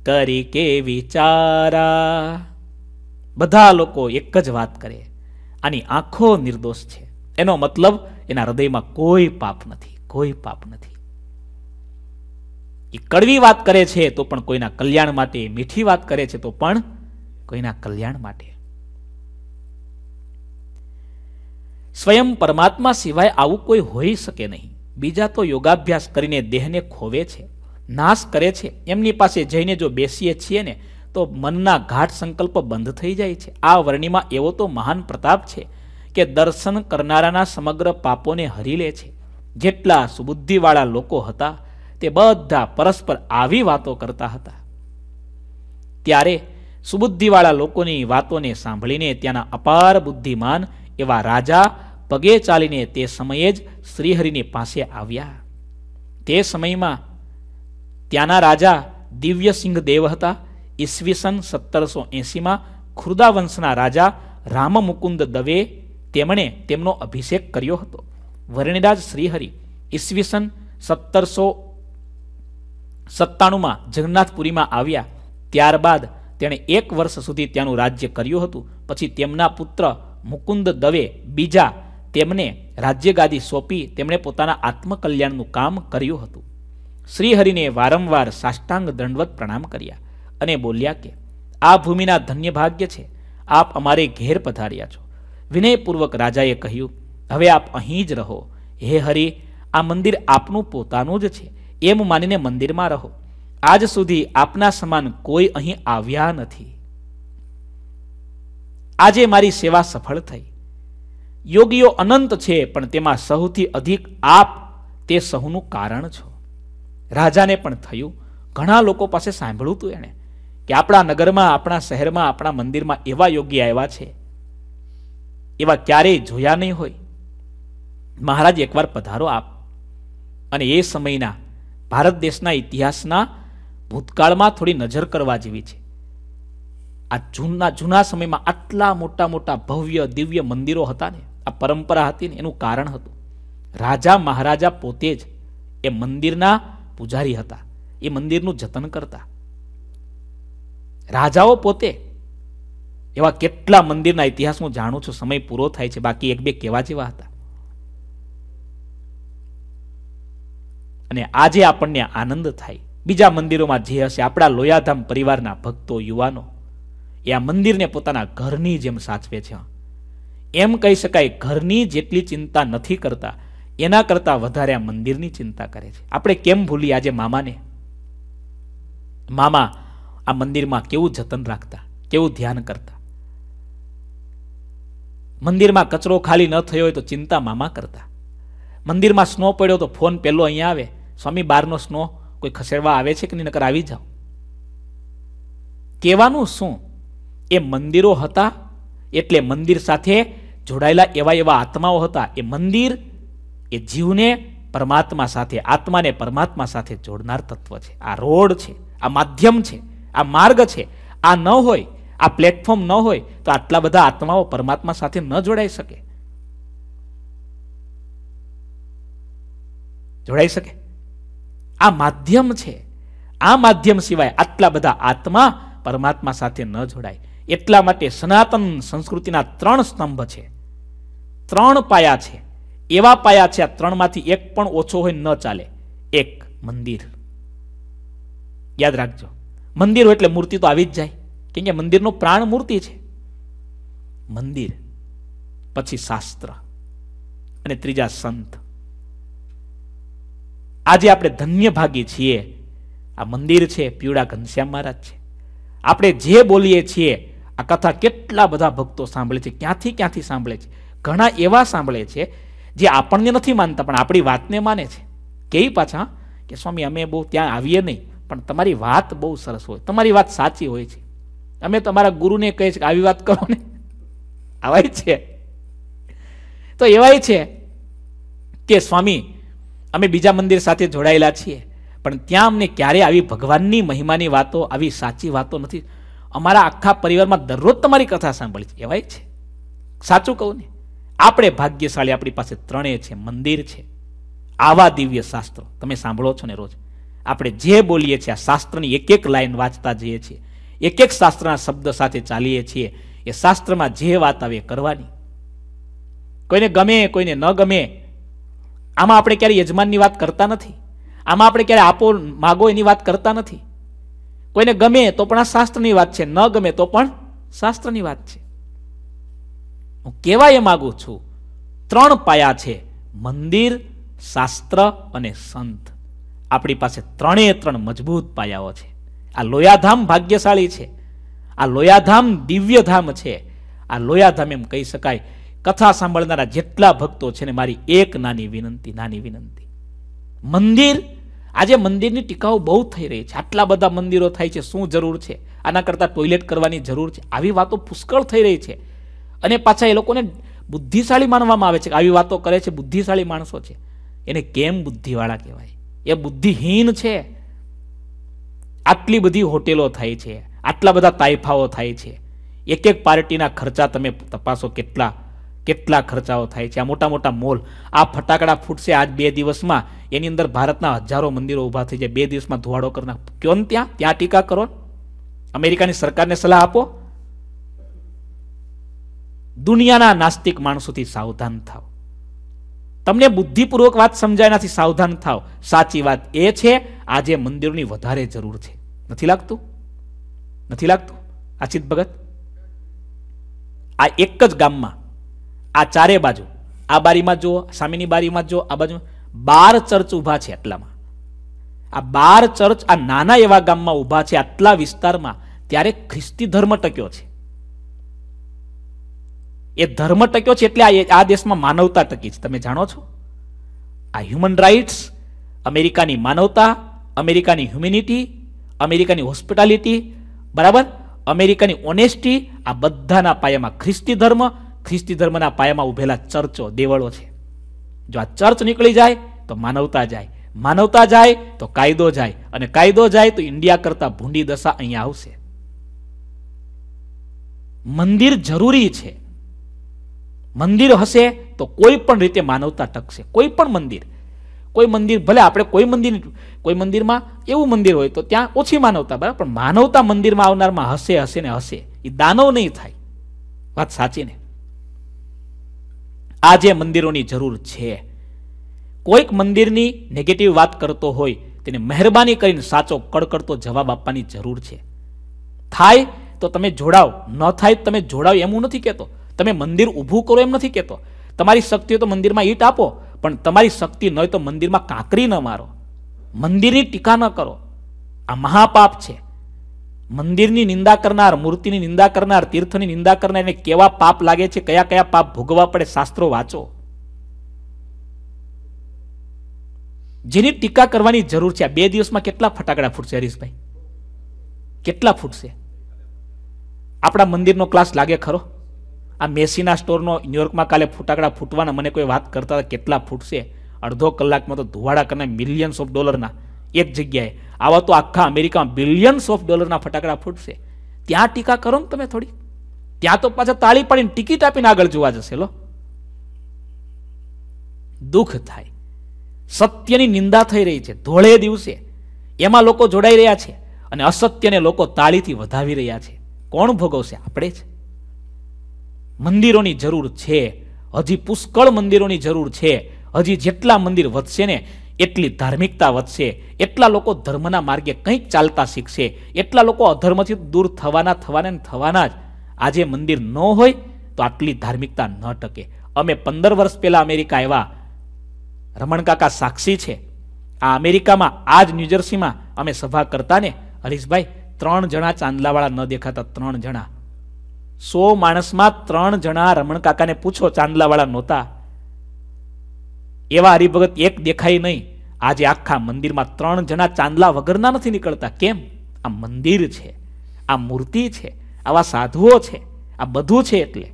કરી કે વિચારા બધા લોકો એક જ વાત કરે આની આંખો નિર્દોષ છે એનો મતલબ એના હૃદયમાં કોઈ પાપ નથી કોઈ પાપ નથી એ કડવી વાત કરે છે તો પણ કોઈના કલ્યાણ માટે મીઠી વાત કરે છે તો પણ કોઈના કલ્યાણ માટે સ્વયં પરમાત્મા સિવાય આવું કોઈ હોઈ શકે નહીં બીજા તો યોગાભ્યાસ કરીને દેહને ખોવે છે નાશ કરે છે એમની પાસે જઈને જો બેસીએ છીએ ને તો મનના ઘાટ સંકલ્પ બંધ થઈ જાય છે આ વર્ણિમાં એવો તો મહાન પ્રતાપ છે કે દર્શન કરનારાના સમગ્ર પાપોને હરી લે છે જેટલા સુબુદ્ધિવાળા લોકો હતા તે બધા પરસ્પર આવી વાતો કરતા હતા ત્યારે સુબુદ્ધિવાળા લોકોની વાતોને સાંભળીને ત્યાંના અપાર બુદ્ધિમાન એવા રાજા પગે ચાલીને તે સમયે જ શ્રીહરિની પાસે આવ્યા તે સમયમાં ત્યાંના રાજા દિવ્યસિંહ દેવ હતા ઈસવીસન સત્તરસો એંસીમાં ખુર્દા વંશના રાજા મુકુંદ દવે તેમણે તેમનો અભિષેક કર્યો હતો વર્ણિરાજ શ્રીહરિ ઈસવીસન સત્તરસો સત્તાણુંમાં જગન્નાથપુરીમાં આવ્યા ત્યારબાદ તેણે એક વર્ષ સુધી ત્યાંનું રાજ્ય કર્યું હતું પછી તેમના પુત્ર મુકુંદ દવે બીજા તેમને રાજ્યગાદી સોંપી તેમણે પોતાના આત્મકલ્યાણનું કામ કર્યું હતું શ્રીહરિને વારંવાર સાષ્ટાંગ દંડવત પ્રણામ કર્યા અને બોલ્યા કે આ ભૂમિના ધન્ય ભાગ્ય છે આપ અમારે ઘેર પધાર્યા છો વિનયપૂર્વક રાજાએ કહ્યું હવે આપ અહીં જ રહો હે હરિ આ મંદિર આપનું પોતાનું જ છે એમ માનીને મંદિરમાં રહો આજ સુધી આપના સમાન કોઈ અહીં આવ્યા નથી આજે મારી સેવા સફળ થઈ યોગીઓ અનંત છે પણ તેમાં સૌથી અધિક આપ તે સહુનું કારણ છો રાજાને પણ થયું ઘણા લોકો પાસે સાંભળ્યું તું એણે કે આપણા નગરમાં આપણા શહેરમાં આપણા મંદિરમાં એવા યોગી આવ્યા છે એવા ક્યારેય જોયા નહીં હોય મહારાજ એકવાર પધારો આપ અને એ સમયના ભારત દેશના ઇતિહાસના ભૂતકાળમાં થોડી નજર કરવા જેવી છે આ જૂના જૂના સમયમાં આટલા મોટા મોટા ભવ્ય દિવ્ય મંદિરો હતા ને આ પરંપરા હતી ને એનું કારણ હતું રાજા મહારાજા પોતે જ એ મંદિરના પૂજારી હતા એ મંદિરનું જતન કરતા રાજાઓ પોતે એવા કેટલા મંદિરના ઇતિહાસ હું જાણું છું સમય પૂરો થાય છે બાકી એક બે કેવા જેવા હતા અને આજે આપણને આનંદ થાય બીજા મંદિરોમાં જે હશે આપણા લોયાધામ પરિવારના ભક્તો યુવાનો એ આ મંદિરને પોતાના ઘરની જેમ સાચવે છે એમ કહી શકાય ઘરની જેટલી ચિંતા નથી કરતા એના કરતાં વધારે આ મંદિરની ચિંતા કરે છે આપણે કેમ ભૂલી આજે મામાને મામા આ મંદિરમાં કેવું જતન રાખતા કેવું ધ્યાન કરતા મંદિરમાં કચરો ખાલી ન થયો હોય તો ચિંતા મામા કરતા મંદિરમાં સ્નો પડ્યો તો ફોન પહેલો અહીંયા આવે સ્વામી બહારનો સ્નો કોઈ ખસેડવા આવે છે કે નહીં નકર આવી જાઓ કહેવાનું શું એ મંદિરો હતા એટલે મંદિર સાથે જોડાયેલા એવા એવા આત્માઓ હતા એ મંદિર એ જીવને પરમાત્મા સાથે આત્માને પરમાત્મા સાથે જોડનાર તત્વ છે આ રોડ છે આ માધ્યમ છે આ માર્ગ છે આ ન હોય આ પ્લેટફોર્મ ન હોય તો આટલા બધા આત્માઓ પરમાત્મા સાથે ન જોડાઈ શકે જોડાઈ શકે આ માધ્યમ છે આ માધ્યમ સિવાય આટલા બધા આત્મા પરમાત્મા સાથે ન જોડાય એટલા માટે સનાતન સંસ્કૃતિના ત્રણ સ્તંભ છે ત્રણ પાયા છે એવા પાયા છે આ ત્રણ માંથી એક પણ ઓછો હોય ન ચાલે એક મંદિર યાદ રાખજો મંદિરો એટલે મૂર્તિ તો આવી જ જાય કેમ કે મંદિરનો પ્રાણ મૂર્તિ છે મંદિર પછી શાસ્ત્ર અને ત્રીજા સંત આજે આપણે ધન્ય ભાગી છીએ આ મંદિર છે પીવડા ઘનશ્યામ મહારાજ છે આપણે જે બોલીએ છીએ આ કથા કેટલા બધા ભક્તો સાંભળે છે ક્યાંથી ક્યાંથી સાંભળે છે ઘણા એવા સાંભળે છે જે આપણને નથી માનતા પણ આપણી વાતને માને છે કે પાછા કે સ્વામી અમે બહુ ત્યાં આવીએ નહીં પણ તમારી વાત બહુ સરસ હોય તમારી વાત સાચી હોય છે અમે તમારા ગુરુને કહીએ છીએ આવી વાત કરો ને આવાય છે તો એવાય છે કે સ્વામી અમે બીજા મંદિર સાથે જોડાયેલા છીએ પણ ત્યાં અમને ક્યારેય આવી ભગવાનની મહિમાની વાતો આવી સાચી વાતો નથી અમારા આખા પરિવારમાં દરરોજ તમારી કથા સાંભળી છે એવાય છે સાચું કહું ને આપણે ભાગ્યશાળી આપણી પાસે ત્રણેય છે મંદિર છે આવા દિવ્ય શાસ્ત્રો તમે સાંભળો છો ને રોજ આપણે જે બોલીએ છીએ આ શાસ્ત્રની એક એક લાઈન વાંચતા જઈએ છીએ એક એક શાસ્ત્રના શબ્દ સાથે ચાલીએ છીએ એ શાસ્ત્રમાં જે વાત આવે કરવાની કોઈને ગમે કોઈને ન ગમે આમાં આપણે ક્યારે યજમાનની વાત કરતા નથી આમાં આપણે ક્યારે આપો માગો એની વાત કરતા નથી કોઈને ગમે તો પણ આ શાસ્ત્રની વાત છે ન ગમે તો પણ શાસ્ત્રની વાત છે હું કેવા એ માગું છું ત્રણ પાયા છે મંદિર શાસ્ત્ર અને સંત આપણી પાસે ત્રણે ત્રણ મજબૂત પાયાઓ છે આ લોયાધામ ભાગ્યશાળી છે આ લોયાધામ દિવ્યધામ છે આ લોયાધામ એમ કહી શકાય કથા સાંભળનારા જેટલા ભક્તો છે ને મારી એક નાની વિનંતી નાની વિનંતી મંદિર આજે મંદિરની ટીકાઓ બહુ થઈ રહી છે આટલા બધા મંદિરો થાય છે શું જરૂર છે આના કરતાં ટોયલેટ કરવાની જરૂર છે આવી વાતો પુષ્કળ થઈ રહી છે અને પાછા એ લોકોને બુદ્ધિશાળી માનવામાં આવે છે આવી વાતો કરે છે બુદ્ધિશાળી માણસો છે એને કેમ બુદ્ધિવાળા કહેવાય એ બુદ્ધિહીન છે આટલી બધી હોટેલો થાય છે આટલા બધા તાઇફાઓ થાય છે એક એક પાર્ટીના ખર્ચા તમે તપાસો કેટલા કેટલા ખર્ચાઓ થાય છે આ મોટા મોટા મોલ આ ફટાકડા ફૂટશે આજ બે દિવસમાં એની અંદર ભારતના હજારો મંદિરો ઊભા થઈ જાય બે દિવસમાં ધોવાડો કરનાર કયો ત્યાં ત્યાં ટીકા કરો અમેરિકાની સરકારને સલાહ આપો દુનિયાના નાસ્તિક માણસોથી સાવધાન થાવ તમને બુદ્ધિપૂર્વક વાત સમજાય નથી સાવધાન થાવ સાચી વાત એ છે આજે મંદિરોની વધારે જરૂર છે નથી લાગતું નથી લાગતું આચિત ભગત આ એક જ ગામમાં આ ચારે બાજુ આ બારીમાં જુઓ સામેની બારીમાં જુઓ આ બાજુ બાર ચર્ચ ઊભા છે આટલામાં આ બાર ચર્ચ આ નાના એવા ગામમાં ઊભા છે આટલા વિસ્તારમાં ત્યારે ખ્રિસ્તી ધર્મ ટક્યો છે એ ધર્મ ટક્યો છે એટલે આ દેશમાં માનવતા ટકી છે તમે જાણો છો આ હ્યુમન રાઇટ્સ અમેરિકાની માનવતા અમેરિકાની હ્યુમિનિટી અમેરિકાની હોસ્પિટાલિટી બરાબર અમેરિકાની ઓનેસ્ટી આ બધાના પાયામાં ખ્રિસ્તી ધર્મ ખ્રિસ્તી ધર્મના પાયામાં ઉભેલા ચર્ચો દેવળો છે જો આ ચર્ચ નીકળી જાય તો માનવતા જાય માનવતા જાય તો કાયદો જાય અને કાયદો જાય તો ઇન્ડિયા કરતા ભૂંડી દશા અહીંયા આવશે મંદિર જરૂરી છે મંદિર હશે તો કોઈ પણ રીતે માનવતા ટકશે કોઈ પણ મંદિર કોઈ મંદિર ભલે આપણે કોઈ મંદિર કોઈ મંદિરમાં એવું મંદિર હોય તો ત્યાં ઓછી માનવતા બરાબર પણ માનવતા મંદિરમાં આવનારમાં હશે હશે ને હશે એ દાનવ નહીં થાય વાત સાચી ને આ જે મંદિરોની જરૂર છે કોઈક મંદિરની નેગેટિવ વાત કરતો હોય તેને મહેરબાની કરીને સાચો કડકડતો જવાબ આપવાની જરૂર છે થાય તો તમે જોડાવ ન થાય તમે જોડાવ એમ હું નથી કહેતો તમે મંદિર ઊભું કરો એમ નથી કહેતો તમારી શક્તિ હોય તો મંદિરમાં ઈટ આપો પણ તમારી શક્તિ ન હોય તો મંદિરમાં કાંકરી ન મારો મંદિરની ટીકા ન કરો આ મહાપાપ છે મંદિરની નિંદા કરનાર મૂર્તિની નિંદા કરનાર તીર્થની નિંદા કરનાર કરનારને કેવા પાપ લાગે છે કયા કયા પાપ ભોગવા પડે શાસ્ત્રો વાંચો જેની ટીકા કરવાની જરૂર છે આ બે દિવસમાં કેટલા ફટાકડા ફૂટશે હરીશભાઈ કેટલા ફૂટશે આપણા મંદિરનો ક્લાસ લાગે ખરો આ મેસીના સ્ટોરનો ન્યુયોર્કમાં કાલે ફટાકડા ફૂટવાના મને કોઈ વાત કરતા કેટલા ફૂટશે અડધો કલાકમાં તો ધુવાડા કરીને મિલિયન્સ ઓફ ડોલરના એક જગ્યાએ આવા તો આખા અમેરિકામાં બિલિયન્સ ઓફ ડોલરના ફટાકડા ફૂટશે ત્યાં ટીકા કરો ને તમે થોડી ત્યાં તો પાછા તાળી પાડીને ટિકિટ આપીને આગળ જોવા જશે લો દુઃખ થાય સત્યની નિંદા થઈ રહી છે ધોળે દિવસે એમાં લોકો જોડાઈ રહ્યા છે અને અસત્યને લોકો તાળીથી વધાવી રહ્યા છે કોણ ભોગવશે આપણે જ મંદિરોની જરૂર છે હજી પુષ્કળ મંદિરોની જરૂર છે હજી જેટલા મંદિર વધશે ને એટલી ધાર્મિકતા વધશે એટલા લોકો ધર્મના માર્ગે કંઈક ચાલતા શીખશે એટલા લોકો અધર્મથી દૂર થવાના થવાના થવાના જ આજે મંદિર ન હોય તો આટલી ધાર્મિકતા ન ટકે અમે પંદર વર્ષ પહેલાં અમેરિકા આવ્યા રમણકાકા સાક્ષી છે આ અમેરિકામાં આ જ ન્યૂજર્સીમાં અમે સભા કરતા ને હરીશભાઈ ત્રણ જણા ચાંદલાવાળા ન દેખાતા ત્રણ જણા સો માણસમાં ત્રણ જણા રમણ કાકાને પૂછો ચાંદલાવાળા નહોતા એવા હરિભગત એક દેખાય નહીં આજે આખા મંદિરમાં ત્રણ જણા ચાંદલા વગરના નથી નીકળતા કેમ આ મંદિર છે આ મૂર્તિ છે આવા સાધુઓ છે આ બધું છે એટલે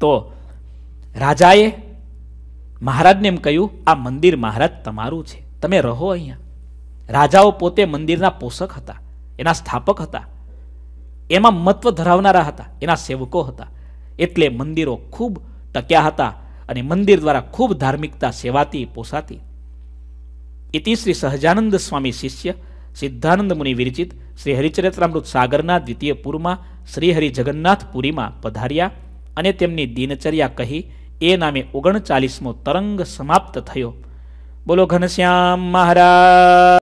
તો રાજાએ મહારાજને એમ કહ્યું આ મંદિર મહારાજ તમારું છે તમે રહો અહીંયા રાજાઓ પોતે મંદિરના પોષક હતા એના સ્થાપક હતા એમાં મહત્વ ધરાવનારા હતા એના સેવકો હતા એટલે મંદિરો ખૂબ ટક્યા હતા અને મંદિર દ્વારા ખૂબ ધાર્મિકતા સેવાતી પોસાતી ઇતિશ્રી સહજાનંદ સ્વામી શિષ્ય સિદ્ધાનંદ મુનિ વિરચિત શ્રી હરિચરિત્રામૃત સાગરના દ્વિતીય પુરમાં શ્રી હરિ જગન્નાથપુરીમાં પધાર્યા અને તેમની દિનચર્યા કહી એ નામે ઓગણચાલીસમો તરંગ સમાપ્ત થયો બોલો ઘનશ્યામ મહારાજ